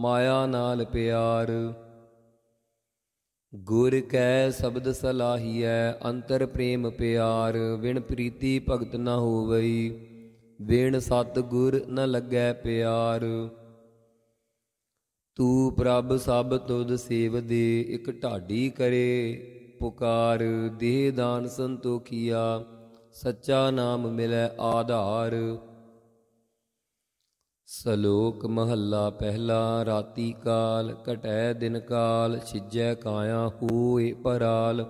ਮਾਇਆ ਨਾਲ ਪਿਆਰ ਗੁਰ ਕੈ ਸ਼ਬਦ ਸਲਾਹੀਐ ਅੰਤਰ ਪ੍ਰੇਮ ਪਿਆਰ ਵਿਣ ਪ੍ਰੀਤੀ ਭਗਤ ਨ ਹੋਵਈ ਵਿਣ ਸਤ ਗੁਰ ਨ ਲੱਗੈ ਪਿਆਰ ਤੂ ਪ੍ਰਭ ਸਭ ਤੁਧ ਸੇਵਦੇ ਇਕ ਢਾਡੀ ਕਰੇ ਪੁਕਾਰ ਦੇਹ ਦਾਨ ਸੰਤੋਖੀਆ ਸੱਚਾ ਨਾਮ ਮਿਲੈ ਆਧਾਰ ਸਲੋਕ ਮਹੱਲਾ ਪਹਿਲਾ ਰਾਤੀ ਕਾਲ ਘਟੈ ਦਿਨ ਕਾਲ ਛਿਜੈ ਕਾਇਆ ਹੋਏ ਪਰਾਲ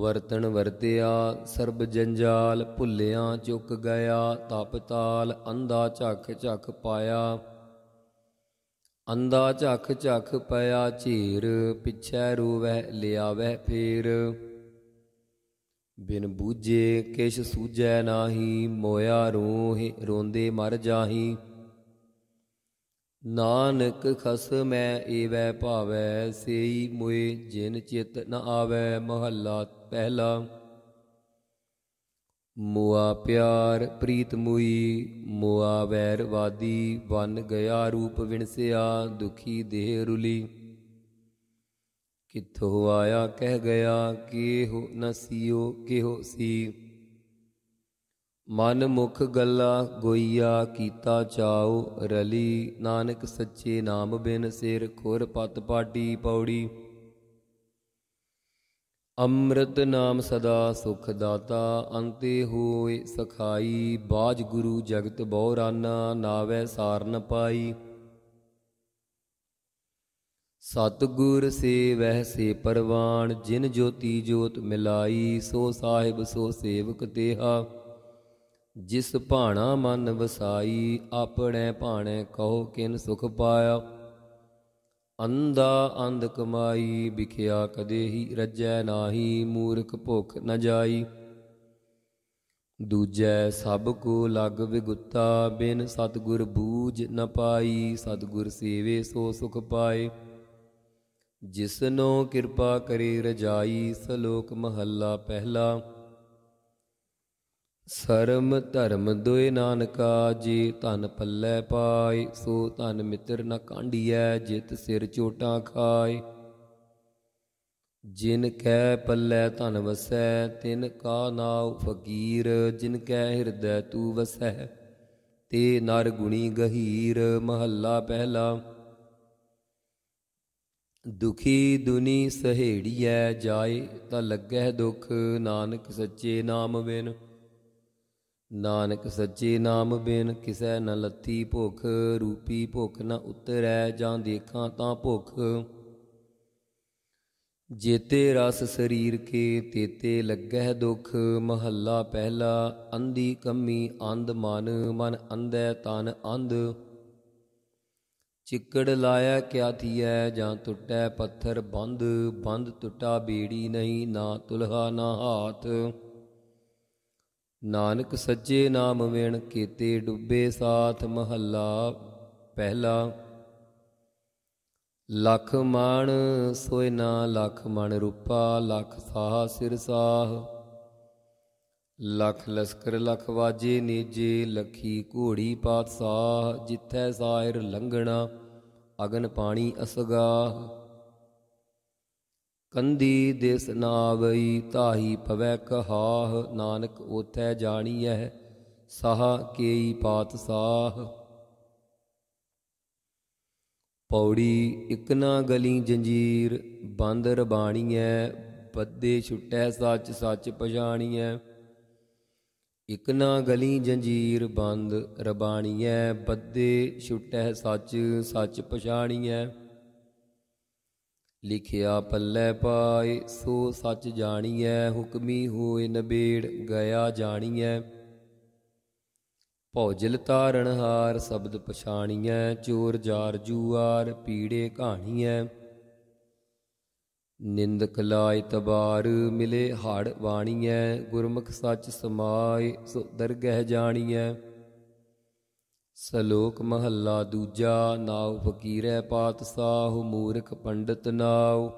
ਵਰਤਣ ਵਰਤਿਆ ਸਰਬ ਜੰਜਾਲ ਭੁੱਲਿਆ ਚੁੱਕ ਗਿਆ ਤਪ ਤਾਲ ਅੰਧਾ ਝੱਕ ਝੱਕ ਪਾਇਆ ਅੰਦਾ ਝੱਖ ਝੱਖ ਪਿਆ ਝੀਰ ਪਿਛੈ ਰੂਵੈ ਲਿਆਵੈ ਫੇਰ ਬਿਨ ਬੂਝੇ ਕਿਛ ਸੂਝੈ ਨਾਹੀ ਮੋਇਆ ਰੋਹਿ ਰੋਂਦੇ ਮਰ ਜਾਹੀ ਨਾਨਕ ਖਸ ਮੈਂ ਏਵੈ ਭਾਵੈ ਸੇਈ ਮੋਏ ਜਿਨ ਚਿਤ ਨ ਆਵੈ ਮਹੱਲਾ ਪਹਿਲਾ ਮੁਆ ਪਿਆਰ ਪ੍ਰੀਤ ਮੁਈ ਮੁਆ ਵੈਰ ਵਾਦੀ ਬਨ ਗਿਆ ਰੂਪ ਵਿਣਸਿਆ ਦੁਖੀ ਦੇਹ ਰੁਲੀ ਕਿਥੋ ਆਇਆ ਕਹਿ ਗਿਆ ਕਿਹੋ ਨਸੀਓ ਕਿਹੋ ਸੀ ਮਨ ਮੁਖ ਗੱਲਾ ਗੋਈਆ ਕੀਤਾ ਚਾਉ ਰਲੀ ਨਾਨਕ ਸੱਚੇ ਨਾਮ ਬਿਨ ਸਿਰ ਖੁਰ ਪਤ ਪਾਟੀ ਪੌੜੀ ਅੰਮ੍ਰਿਤ ਨਾਮ ਸਦਾ ਸੁਖ ਦਾਤਾ ਅੰਤੇ ਹੋਏ ਸਖਾਈ ਬਾਜ ਗੁਰੂ ਜਗਤ ਰਾਨਾ ਨਾਵੇ ਸਾਰਨ ਪਾਈ ਸਤ ਗੁਰ ਸੇਵਹਿ ਸੇ ਪਰਵਾਨ ਜਿਨ ਜੋਤੀ ਜੋਤ ਮਿਲਾਈ ਸੋ ਸਾਹਿਬ ਸੋ ਸੇਵਕ ਤੇਹਾ ਜਿਸ ਭਾਣਾ ਮਨ ਵਸਾਈ ਆਪਣੇ ਭਾਣੇ ਕਹੋ ਕਿਨ ਸੁਖ ਪਾਇਆ ਅੰਦਾ ਅੰਧ ਕਮਾਈ ਵਿਖਿਆ ਕਦੇ ਹੀ ਰੱਜੈ ਨਾਹੀ ਮੂਰਖ ਭੁਖ ਨ ਜਾਈ ਦੂਜੈ ਸਭ ਕੋ ਲਗ ਵਿਗੁੱਤਾ ਬਿਨ ਸਤਗੁਰ ਬੂਝ ਨ ਪਾਈ ਸਤਗੁਰ ਸੇਵੇ ਸੋ ਸੁਖ ਪਾਏ ਜਿਸਨੋ ਕਿਰਪਾ ਕਰੇ ਰਜਾਈ ਸਲੋਕ ਮਹੱਲਾ ਪਹਿਲਾ ਸਰਮ ਧਰਮ ਦੁਇ ਨਾਨਕਾ ਜੀ ਧਨ ਪੱਲੇ ਪਾਈ ਸੋ ਧਨ ਮਿੱਤਰ ਨ ਕਾਂਢੀਐ ਜਿਤ ਸਿਰ ਚੋਟਾਂ ਖਾਏ ਜਿਨ ਕੈ ਪੱਲੇ ਧਨ ਵਸੈ ਤਿਨ ਕਾ ਨਾਉ ਫਕੀਰ ਜਿਨ ਕੈ ਹਿਰਦੈ ਤੂ ਵਸੈ ਤੇ ਨਰ ਗੁਣੀ ਗਹੀਰ ਮਹੱਲਾ ਪਹਿਲਾ ਦੁਖੀ ਦੁਨੀ ਸਹੇੜੀਐ ਜਾਏ ਤਾਂ ਲੱਗੈ ਦੁਖ ਨਾਨਕ ਸੱਚੇ ਨਾਮ ਵੇਨ ਨਾਨਕ ਸੱਚੇ ਨਾਮ ਬਿਨ ਕਿਸੈ ਨ ਲੱਤੀ ਭੁਖ ਰੂਪੀ ਭੁਖ ਨ ਉਤਰੈ ਜਾਂ ਦੇਖਾਂ ਤਾਂ ਭੁਖ ਜੇਤੇ ਰਸ ਸਰੀਰ ਕੇ ਤੇਤੇ ਲੱਗੈ ਦੁਖ ਮਹੱਲਾ ਪਹਿਲਾ ਅੰਦੀ ਕੰਮੀ ਅੰਧ ਮਨ ਮਨ ਅੰਧੈ ਤਨ ਅੰਧ ਚਿੱਕੜ ਲਾਇਆ ਕਿਆ ਥੀਐ ਜਾਂ ਟੁੱਟੈ ਪੱਥਰ ਬੰਦ ਬੰਦ ਟੁੱਟਾ ਬੀੜੀ ਨਹੀਂ ਨਾ ਤੁਲਹਾ ਨਾ ਹਾਥ ਨਾਨਕ ਸੱਜੇ ਨਾਮ ਵੇਣ ਕੀਤੇ ਡੁੱਬੇ ਸਾਥ ਮਹੱਲਾ ਪਹਿਲਾ ਲਖ ਮਣ ਸੋਏ ਨਾ ਲਖ ਮਣ ਰੂਪਾ ਲਖ ਸਾਹ ਸਿਰ ਸਾਹ ਲਖ ਲਸਕਰ ਲਖ ਵਾਜੇ ਨੀਜੇ ਲਖੀ ਘੋੜੀ ਪਾਤਸ਼ਾਹ ਜਿੱਥੈ ਸਾਇਰ ਲੰਗਣਾ ਅਗਨ ਪਾਣੀ ਅਸਗਾਹ ਕੰਦੀ ਦੇਸ ਨਾਵਈ ਤਾਹੀ ਪਵੈ ਕਹਾਹ ਨਾਨਕ ਉਥੈ ਜਾਣੀਐ ਸਾਹ ਕੇਈ ਪਾਤ ਸਾਹ ਪੌੜੀ ਇਕ ਨਾ ਗਲੀ ਜੰਜੀਰ ਬੰਦ ਰਬਾਣੀਐ ਬੱਦੇ ਛੁੱਟੈ ਸੱਚ ਸੱਚ ਪਛਾਣੀਐ ਇਕ ਨਾ ਗਲੀ ਜੰਜੀਰ ਬੰਦ ਰਬਾਣੀਐ ਬੱਦੇ ਛੁੱਟੈ ਸੱਚ ਸੱਚ ਪਛਾਣੀਐ ਲਿਖਿਆ ਪੱਲੇ ਪਾਏ ਸੋ ਸੱਚ ਜਾਣੀਐ ਹੁਕਮੀ ਹੋਏ ਨਬੇੜ ਗਿਆ ਜਾਣੀਐ ਭੌਜਲ ਤਾਰਨ ਹਾਰ ਸ਼ਬਦ ਪਛਾਣੀਐ ਚੋਰ ਜਾਰ ਜੂਆਰ ਪੀੜੇ ਕਹਾਣੀਐ ਨਿੰਦਕ ਲਾਇ ਤਬਾਰ ਮਿਲੇ ਹੜ ਬਾਣੀਐ ਗੁਰਮੁਖ ਸੱਚ ਸਮਾਏ ਸੋ ਦਰਗਹਿ ਜਾਣੀਐ ਸਲੋਕ ਮਹੱਲਾ ਦੂਜਾ ਨਾਉ ਫਕੀਰੈ ਪਾਤਸ਼ਾਹ ਮੂਰਖ ਪੰਡਤ ਨਾਉ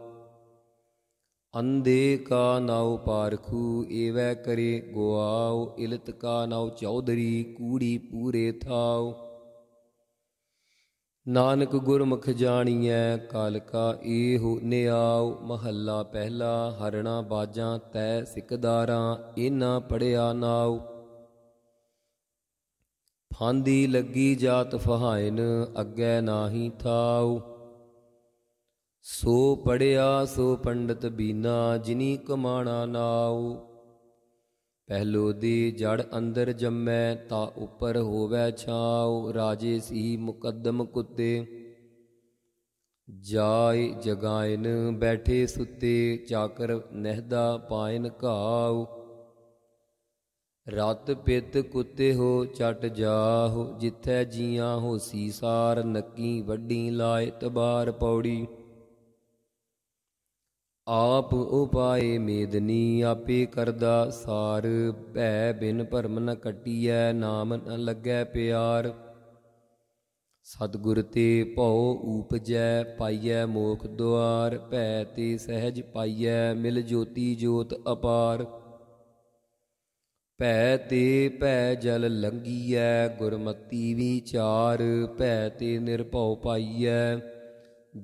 ਅੰਦੇ ਕਾ ਨਾਉ ਪਾਰਖੂ ਏਵੈ ਕਰੇ ਗੋਆਉ ਇਲਤ ਕਾ ਨਾਉ ਚੌਧਰੀ ਕੂੜੀ ਪੂਰੇ ਥਾਉ ਨਾਨਕ ਗੁਰਮੁਖ ਜਾਣੀਐ ਕਾਲ ਕਾ ਏਹੁ ਨਿਆਉ ਮਹੱਲਾ ਪਹਿਲਾ ਹਰਣਾ ਬਾਜਾਂ ਤੈ ਸਿਕਦਾਰਾਂ ਇਨਾ ਪੜਿਆ ਨਾਉ ਫਾਂਦੀ ਲੱਗੀ ਜਾਤ ਫਹਾਇਨ ਅੱਗੇ ਨਾਹੀ ਥਾਉ ਸੋ ਪੜਿਆ ਸੋ ਪੰਡਤ ਬੀਨਾ ਜਿਨੀ ਕਮਾਣਾ ਨਾਉ ਪਹਿਲੋ ਦੀ ਜੜ ਅੰਦਰ ਜੰਮੈ ਤਾ ਉੱਪਰ ਹੋਵੇ ਛਾਉ ਰਾਜੇ ਸੀ ਮੁਕੱਦਮ ਕੁੱਤੇ ਜਾਇ ਜਗਾਇਨ ਬੈਠੇ ਸੁੱਤੇ ਚਾਕਰ ਨਹਿਦਾ ਪਾਇਨ ਘਾਉ ਰਤ ਪਿਤ ਕੁੱਤੇ ਹੋ ਚਟ ਜਾਹੋ ਜਿੱਥੈ ਜੀਆਂ ਹੋ ਸੀਸਾਰ ਨੱਕੀ ਵੱਡੀ ਲਾਇ ਤਬਾਰ ਪੌੜੀ ਆਪ ਉਪਾਏ ਮੇਦਨੀ ਆਪੇ ਕਰਦਾ ਸਾਰ ਭੈ ਬਿਨ ਭਰਮ ਨ ਕਟੀਐ ਨਾਮ ਨ ਲੱਗੈ ਪਿਆਰ ਸਤਗੁਰ ਤੇ ਭਉ ਊਪਜੈ ਪਾਈਐ ਮੋਖ ਦੁਆਰ ਭੈ ਤੇ ਸਹਿਜ ਪਾਈਐ ਮਿਲ ਜੋਤੀ ਜੋਤ ਅਪਾਰ ਭੈ ਤੇ ਭੈ ਜਲ ਲੰਗੀਐ ਗੁਰਮਤੀ ਵਿਚਾਰ ਭੈ ਤੇ ਨਿਰਭਉ ਪਾਈਐ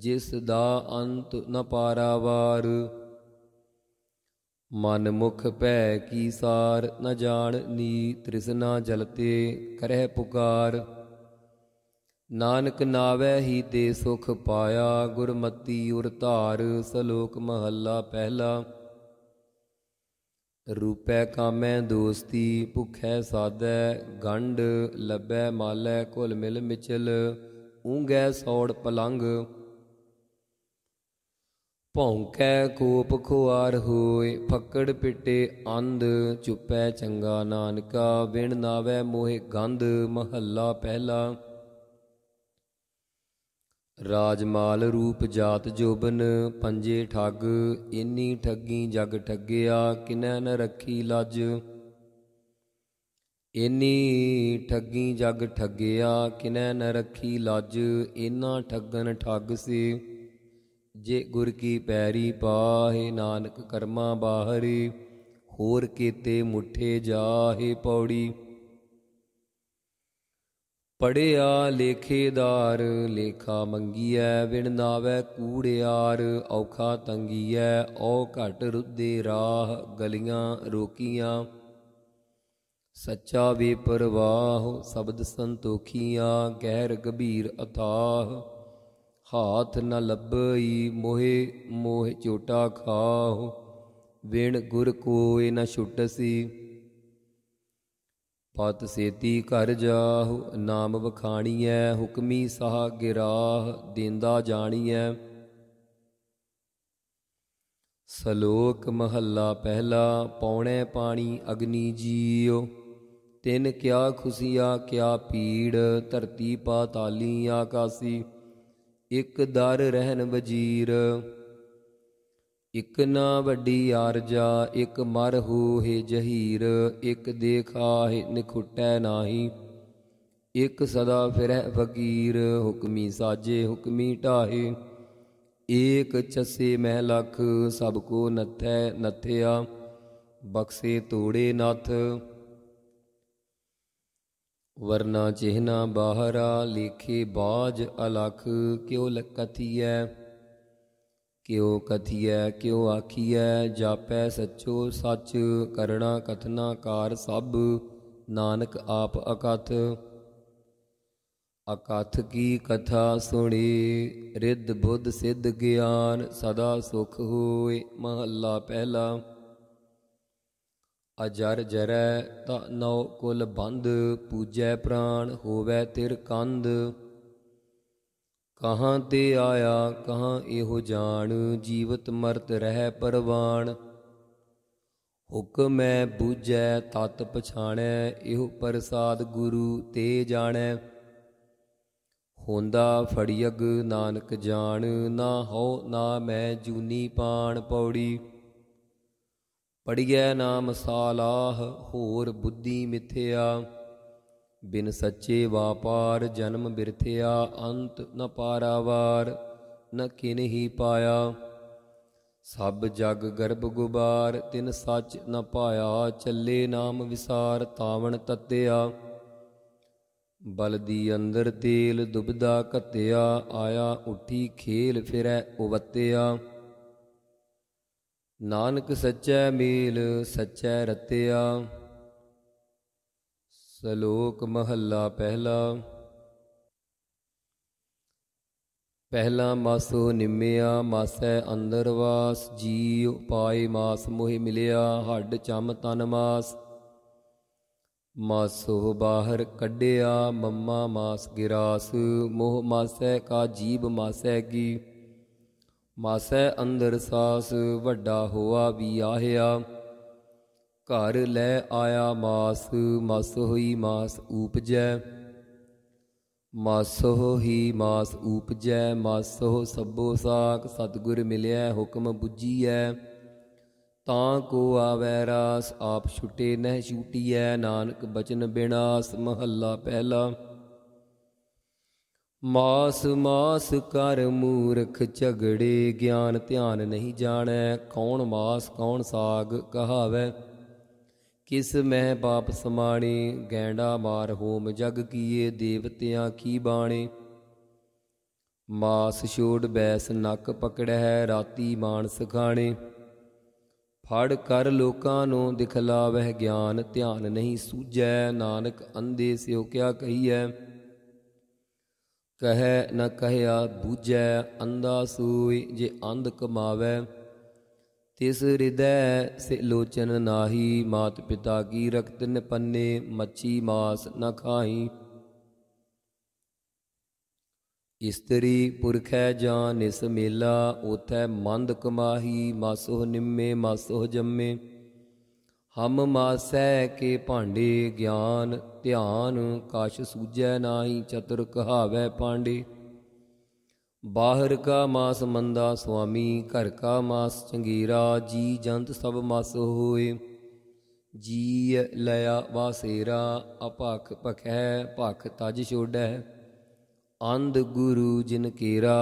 ਜਿਸ ਦਾ ਅੰਤ ਨ ਪਾਰਾਵਾਰ ਮਨ ਮੁਖ ਭੈ ਕੀ ਸਾਰ ਨ ਜਾਣ ਨੀ ਤ੍ਰਿਸ਼ਨਾ ਜਲਤੇ ਕਰਹਿ ਪੁਕਾਰ ਨਾਨਕ ਨਾਵੇ ਹੀ ਤੇ ਸੁਖ ਪਾਇਆ ਗੁਰਮਤੀ ਉਰਤਾਰ ਸਲੋਕ ਮਹੱਲਾ ਪਹਿਲਾ ਰੂਪੈ ਕਾਮੈ ਦੋਸਤੀ ਭੁਖੈ ਸਾਦੈ ਗੰਢ ਲੱਭੈ ਮਾਲੈ ਕੁਲ ਮਿਲ ਮਿਚਲ ਉਂਗੈ ਸੌੜ ਪਲੰਗ ਭੌਂਕੈ ਕੋਪ ਖੁਆਰ ਹੋਏ ਫੱਕੜ ਪਿਟੇ ਅੰਧ ਚੁੱਪੈ ਚੰਗਾ ਨਾਨਕਾ ਵਿਣ ਨਾਵੇ ਮੋਹਿ ਗੰਧ ਮਹੱਲਾ ਪਹਿਲਾ ਰਾਜਮਾਲ ਰੂਪ ਜਾਤ ਜੋਬਨ ਪੰਜੇ ਠੱਗ ਇਨੀ ਠੱਗੀ ਜਗ ਠੱਗਿਆ ਕਿਨੈ ਨ ਰੱਖੀ ਲੱਜ ਇਨੀ ਠੱਗੀ ਜਗ ਠੱਗਿਆ ਕਿਨੈ ਨ ਰੱਖੀ ਲੱਜ ਇਨਾ ਠੱਗਨ ਠੱਗ ਸੇ ਜੇ ਗੁਰ ਕੀ ਪੈਰੀ ਪਾਹੇ ਨਾਨਕ ਕਰਮਾ ਬਾਹਰੇ ਹੋਰ ਕੀਤੇ ਮੁਠੇ ਜਾਹੇ ਪੌੜੀ ਪੜਿਆ ਲੇਖੇਦਾਰ ਲੇਖਾ ਮੰਗੀਐ ਵਿਣ ਨਾਵੇ ਕੂੜਿਆਰ ਔਖਾ ਤੰਗੀਐ ਔ ਘਟ ਰੁੱਦੇ ਰਾਹ ਗਲੀਆਂ ਰੋਕੀਆਂ ਸੱਚਾ ਵੇ ਪਰਵਾਹ ਸ਼ਬਦ ਸੰਤੋਖੀਆਂ ਗਹਿਰ ਗਬੀਰ ਅਤਾਹ ਹਾਥ ਨ ਲੱਭਈ ਮੋਹਿ ਮੋਹਿ ਚੋਟਾ ਖਾਹ ਵਿਣ ਗੁਰ ਕੋਇ ਨ ਛੁੱਟਸੀ ਪਤ ਸੇਤੀ ਘਰ ਜਾਹੁ ਨਾਮ ਵਖਾਣੀਐ ਹੁਕਮੀ ਸਾਹ ਗਿਰਾਹ ਦੇਂਦਾ ਜਾਣੀਐ ਸਲੋਕ ਮਹੱਲਾ ਪਹਿਲਾ ਪੌਣੇ ਪਾਣੀ ਅਗਨੀ ਜੀਉ ਤਿਨ ਕਿਆ ਖੁਸ਼ੀਆ ਕਿਆ ਪੀੜ ਧਰਤੀ ਪਾਤਾਲੀ ਆਕਾਸੀ ਇਕ ਦਰ ਰਹਿਣ ਵਜੀਰ ਇਕ ਨਾ ਵੱਡੀ ਆਰਜਾ ਇਕ ਮਰ ਹੋਹੇ ਜਹੀਰ ਇਕ ਹੈ ਨਿਖੁਟੈ ਨਾਹੀ ਇਕ ਸਦਾ ਫਿਰੈ ਫਕੀਰ ਹੁਕਮੀ ਸਾਜੇ ਹੁਕਮੀ ਢਾਹੇ ਏਕ ਚਸੇ ਮਹਿ ਲਖ ਸਭ ਕੋ ਨਥੈ ਨਥਿਆ ਬਖਸੇ ਤੋੜੇ ਨਥ ਵਰਨਾ ਚਿਹਨਾ ਬਾਹਰਾ ਲੇਖੇ ਬਾਜ ਅਲਖ ਕਿਉ ਲਕਤੀਐ ਕਿਉ ਕਥੀਐ ਕਿਉ ਆਖੀਐ ਜਾਪੈ ਸਚੋ ਸਚ ਕਰਣਾ ਕਥਨਾ ਕਾਰ ਸਭ ਨਾਨਕ ਆਪ ਅਕਥ ਅਕਥ ਕੀ ਕਥਾ ਸੁਣੀ ਰਿੱਧ ਬੁੱਧ ਸਿੱਧ ਗਿਆਨ ਸਦਾ ਸੁਖ ਹੋਏ ਮਹੱਲਾ ਪਹਿਲਾ ਅਜਰ ਜਰੈ ਤਾ ਨਉ ਕੁਲ ਬੰਦ ਪੂਜੈ ਪ੍ਰਾਨ ਹੋਵੇ ਤਿਰ ਕੰਧ ਕਹਾਂ ਤੇ ਆਇਆ ਕਹਾਂ ਇਹੋ ਜਾਣ ਜੀਵਤ ਮਰਤ ਰਹਿ ਪਰਵਾਣ ਹੁਕਮੈ ਬੂਝੈ ਤਤ ਪਛਾਣੈ ਇਹੋ ਪ੍ਰਸਾਦ ਗੁਰੂ ਤੇ ਜਾਣੈ ਹੁੰਦਾ ਫੜਿਅਗ ਨਾਨਕ ਜਾਣ ਨਾ ਹੋ ਨਾ ਮੈਂ ਜੂਨੀ ਪਾਣ ਪੌੜੀ ਪੜੀਐ ਨਾਮ ਸਾਲਾਹ ਹੋਰ ਬੁੱਧੀ ਮਿਥਿਆ ਬਿਨ ਸੱਚੇ ਵਾਪਾਰ ਜਨਮ ਬਿਰਥਿਆ ਅੰਤ ਨ ਪਾਰਾਵਾਰ ਨ ਕਿਨਹੀ ਪਾਇਆ ਸਭ ਜਗ ਗਰਭ ਗੁਬਾਰ ਤਿਨ ਸੱਚ ਨ ਪਾਇਆ ਚੱਲੇ ਨਾਮ ਵਿਸਾਰ ਤਾਵਣ ਤੱਤਿਆ ਦੀ ਅੰਦਰ ਤੇਲ ਦੁਬਦਾ ਘੱਤਿਆ ਆਇਆ ਉੱਠੀ ਖੇਲ ਫਿਰੈ ਉਵਤਿਆ ਨਾਨਕ ਸੱਚੈ ਮੀਲ ਸੱਚੈ ਰਤਿਆ ਸ਼ਲੋਕ ਮਹੱਲਾ ਪਹਿਲਾ ਪਹਿਲਾ ਮਾਸੋ ਨਿੰਮਿਆ ਮਾਸੈ ਅੰਦਰ ਵਾਸ ਜੀ ਉਪਾਏ ਮਾਸ ਮੋਹਿ ਮਿਲਿਆ ਹੱਡ ਚਮ ਤਨ ਮਾਸ ਮਾਸੋ ਬਾਹਰ ਕੱਢਿਆ ਮੰਮਾ ਮਾਸ ਗਿਰਾਸ ਮੋਹ ਮਾਸੈ ਕਾ ਜੀਬ ਮਾਸੈ ਕੀ ਮਾਸੈ ਅੰਦਰ ਸਾਸ ਵੱਡਾ ਹੋਆ ਵੀ ਆਹਿਆ ਘਰ ਲੈ ਆਇਆ ਮਾਸ ਮਸ ਹੋਈ ਮਾਸ ਊਪਜੈ ਮਸ ਹੋਈ ਮਾਸ ਊਪਜੈ ਹੋ ਸਭੋ ਸਾਖ ਸਤਗੁਰ ਮਿਲਿਆ ਹੁਕਮ 부ਜੀਐ ਤਾਂ ਕੋ ਆਵੈ ਰਾਸ ਆਪ ਛੁਟੇ ਨਹਿ ਛੂਟੀਐ ਨਾਨਕ ਬਚਨ ਬਿਨਾਸ ਮਹੱਲਾ ਪਹਿਲਾ ਮਾਸ ਮਾਸ ਕਰ ਮੂਰਖ ਝਗੜੇ ਗਿਆਨ ਧਿਆਨ ਨਹੀਂ ਜਾਣੈ ਕੌਣ ਮਾਸ ਕੌਣ ਸਾਗ ਕਹਾਵੇ ਕਿਸ ਮੈਂ ਬਾਪ ਸਮਾਣੀ ਗੈਂਡਾ ਮਾਰ ਹੋਮ ਜਗ ਕੀਏ ਦੇਵਤਿਆਂ ਕੀ ਬਾਣੇ ਮਾਸ ਛੋੜ ਬੈਸ ਨੱਕ ਪਕੜ ਹੈ ਰਾਤੀ ਮਾਨਸ ਖਾਣੇ ਫੜ ਕਰ ਲੋਕਾਂ ਨੂੰ ਦਿਖਲਾਵਹਿ ਗਿਆਨ ਧਿਆਨ ਨਹੀਂ ਸੂਜੈ ਨਾਨਕ ਅੰਦੇ ਸਿਉ ਕਿਆ ਕਹੀਐ ਕਹੈ ਨ ਕਹਿਆ ਬੂਝੈ ਅੰਦਾ ਸੂਈ ਜੇ ਅੰਧ ਕਮਾਵੇ ਤਿਸ ਹਿਰਦੈ ਸੇ ਲੋਚਨ ਨਾਹੀ ਮਾਤ ਪਿਤਾ ਕੀ ਰਕਤ ਨ ਪੰਨੇ ਮੱਛੀ ਮਾਸ ਨ ਖਾਈ ਇਸਤਰੀ ਪੁਰਖੈ ਜਾਂ ਨਿਸ ਮੇਲਾ ਉਥੈ ਮੰਦ ਕਮਾਹੀ ਮਾਸੋ ਨਿੰਮੇ ਮਾਸੋ ਜੰਮੇ ਹਮ ਮਾਸੈ ਕੇ ਭਾਂਡੇ ਗਿਆਨ ਧਿਆਨ ਕਾਸ਼ ਸੂਜੈ ਨਾਹੀ ਚਤੁਰ ਕਹਾਵੇ ਪਾਂਡੇ ਬਾਹਰ ਕਾ ਮਾਸ ਮੰਦਾ ਸੁਆਮੀ ਘਰ ਕਾ ਮਾਸ ਚੰਗੀਰਾ ਜੀ ਜੰਤ ਸਭ ਮਸ ਹੋਏ ਜੀ ਲਿਆ ਵਾਸੇਰਾ ਅਪਖ ਭਖੈ ਭਖ ਤਜ ਛੋੜੈ ਅੰਧ ਗੁਰੂ ਜਿਨ ਕੇਰਾ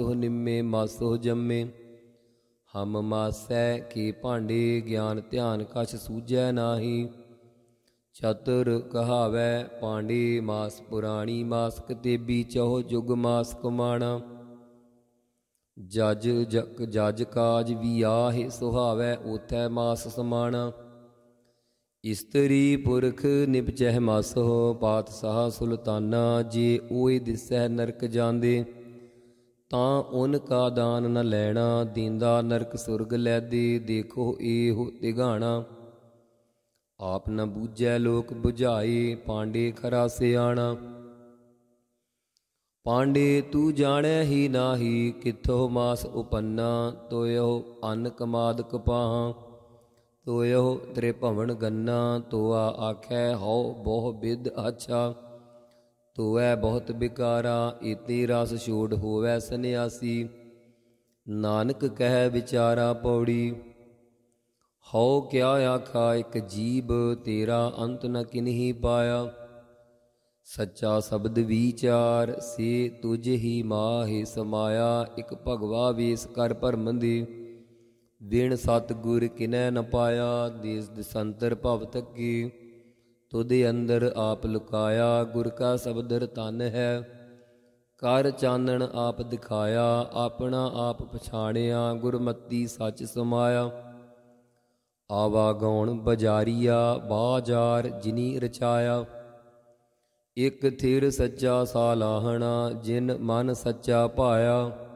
ਹੋ ਨਿੰਮੇ ਹੋ ਜੰਮੇ ਹਮ ਮਾਸੈ ਕੀ ਭਾਂਡੇ ਗਿਆਨ ਧਿਆਨ ਕਛ ਸੂਜੈ ਨਾਹੀ ਚਤੁਰ ਕਹਾਵੇ ਪਾਂਡੇ ਮਾਸ ਪੁਰਾਣੀ ਮਾਸਕ ਤੇਬੀ ਚਹੁ ਜੁਗ ਮਾਸ ਕਮਾਣਾ ਜਜ ਜਕ ਜਜ ਕਾਜ ਵੀ ਆਹੇ ਸੁਹਾਵੈ ਉਥੈ ਮਾਸ ਸਮਾਨ ਇਸਤਰੀ ਪੁਰਖ ਨਿਪਚਹਿ ਹੋ ਪਾਤ ਸਾਹ ਸੁਲਤਾਨਾ ਜੇ ਓਏ ਦਿਸੈ ਨਰਕ ਜਾਂਦੇ ਤਾਂ ਉਨ ਕਾ ਦਾਨ ਨ ਲੈਣਾ ਦੀਂਦਾ ਨਰਕ ਸੁਰਗ ਲੈਦੇ ਦੇਖੋ ਇਹੋ ਤਿਗਾਣਾ ਆਪ ਨ ਬੂਝੈ ਲੋਕ ਬੁਝਾਈ ਪਾਂਡੇ ਖਰਾ ਸਿਆਣਾ ਪਾਂਡੇ ਤੂੰ ਜਾਣੈ ਹੀ ਨਾਹੀ ਕਿਥੋ ਮਾਸ ਉਪੰਨਾ ਤੋਇਓ ਅੰਨ ਕਮਾਦ ਕਪਾਹ ਤੋਇਓ ਤ੍ਰੇ ਭਵਨ ਗੰਨਾ ਤੋਆ ਆਖੈ ਹਉ ਬਹੁ ਬਿਦ ਆਛਾ ਤੋਐ ਬਹੁਤ ਬਿਕਾਰਾ ਇਤੀ ਰਸ ਛੋੜ ਹੋਵੈ ਸੰਿਆਸੀ ਨਾਨਕ ਕਹਿ ਵਿਚਾਰਾ ਪੌੜੀ ਹਉ ਕਿਆ ਆਖਾ ਇਕ ਜੀਬ ਤੇਰਾ ਅੰਤ ਨ ਕਿਨਹੀ ਪਾਇਆ ਸੱਚਾ ਸ਼ਬਦ ਵਿਚਾਰ ਸੇ ਤੁਝ ਹੀ ਮਾਹਿ ਸਮਾਇਆ ਇਕ ਭਗਵਾ ਵੇਸ ਕਰ ਪਰਮੰਦੀ ਦੇ ਦੇਣ ਸਤ ਗੁਰ ਕਿਨੈ ਨ ਪਾਇਆ ਦੇਸ ਦਸੰਤਰ ਭਵ ਤੱਕੀ ਤੁਦੇ ਅੰਦਰ ਆਪ ਲੁਕਾਇਆ ਗੁਰ ਕਾ ਸ਼ਬਦ ਰਤਨ ਹੈ ਕਰ ਚਾਨਣ ਆਪ ਦਿਖਾਇਆ ਆਪਣਾ ਆਪ ਪਛਾਣਿਆ ਗੁਰਮਤੀ ਸੱਚ ਸਮਾਇਆ ਆਵਾ ਗਾਉਣ ਬਜਾਰੀਆ ਬਾਜ਼ਾਰ ਜਿਨੀ ਰਚਾਇਆ ਇਕ ਥਿਰ ਸੱਚਾ ਸਾਲਾਹਣਾ ਜਿਨ ਮਨ ਸੱਚਾ ਭਾਇਆ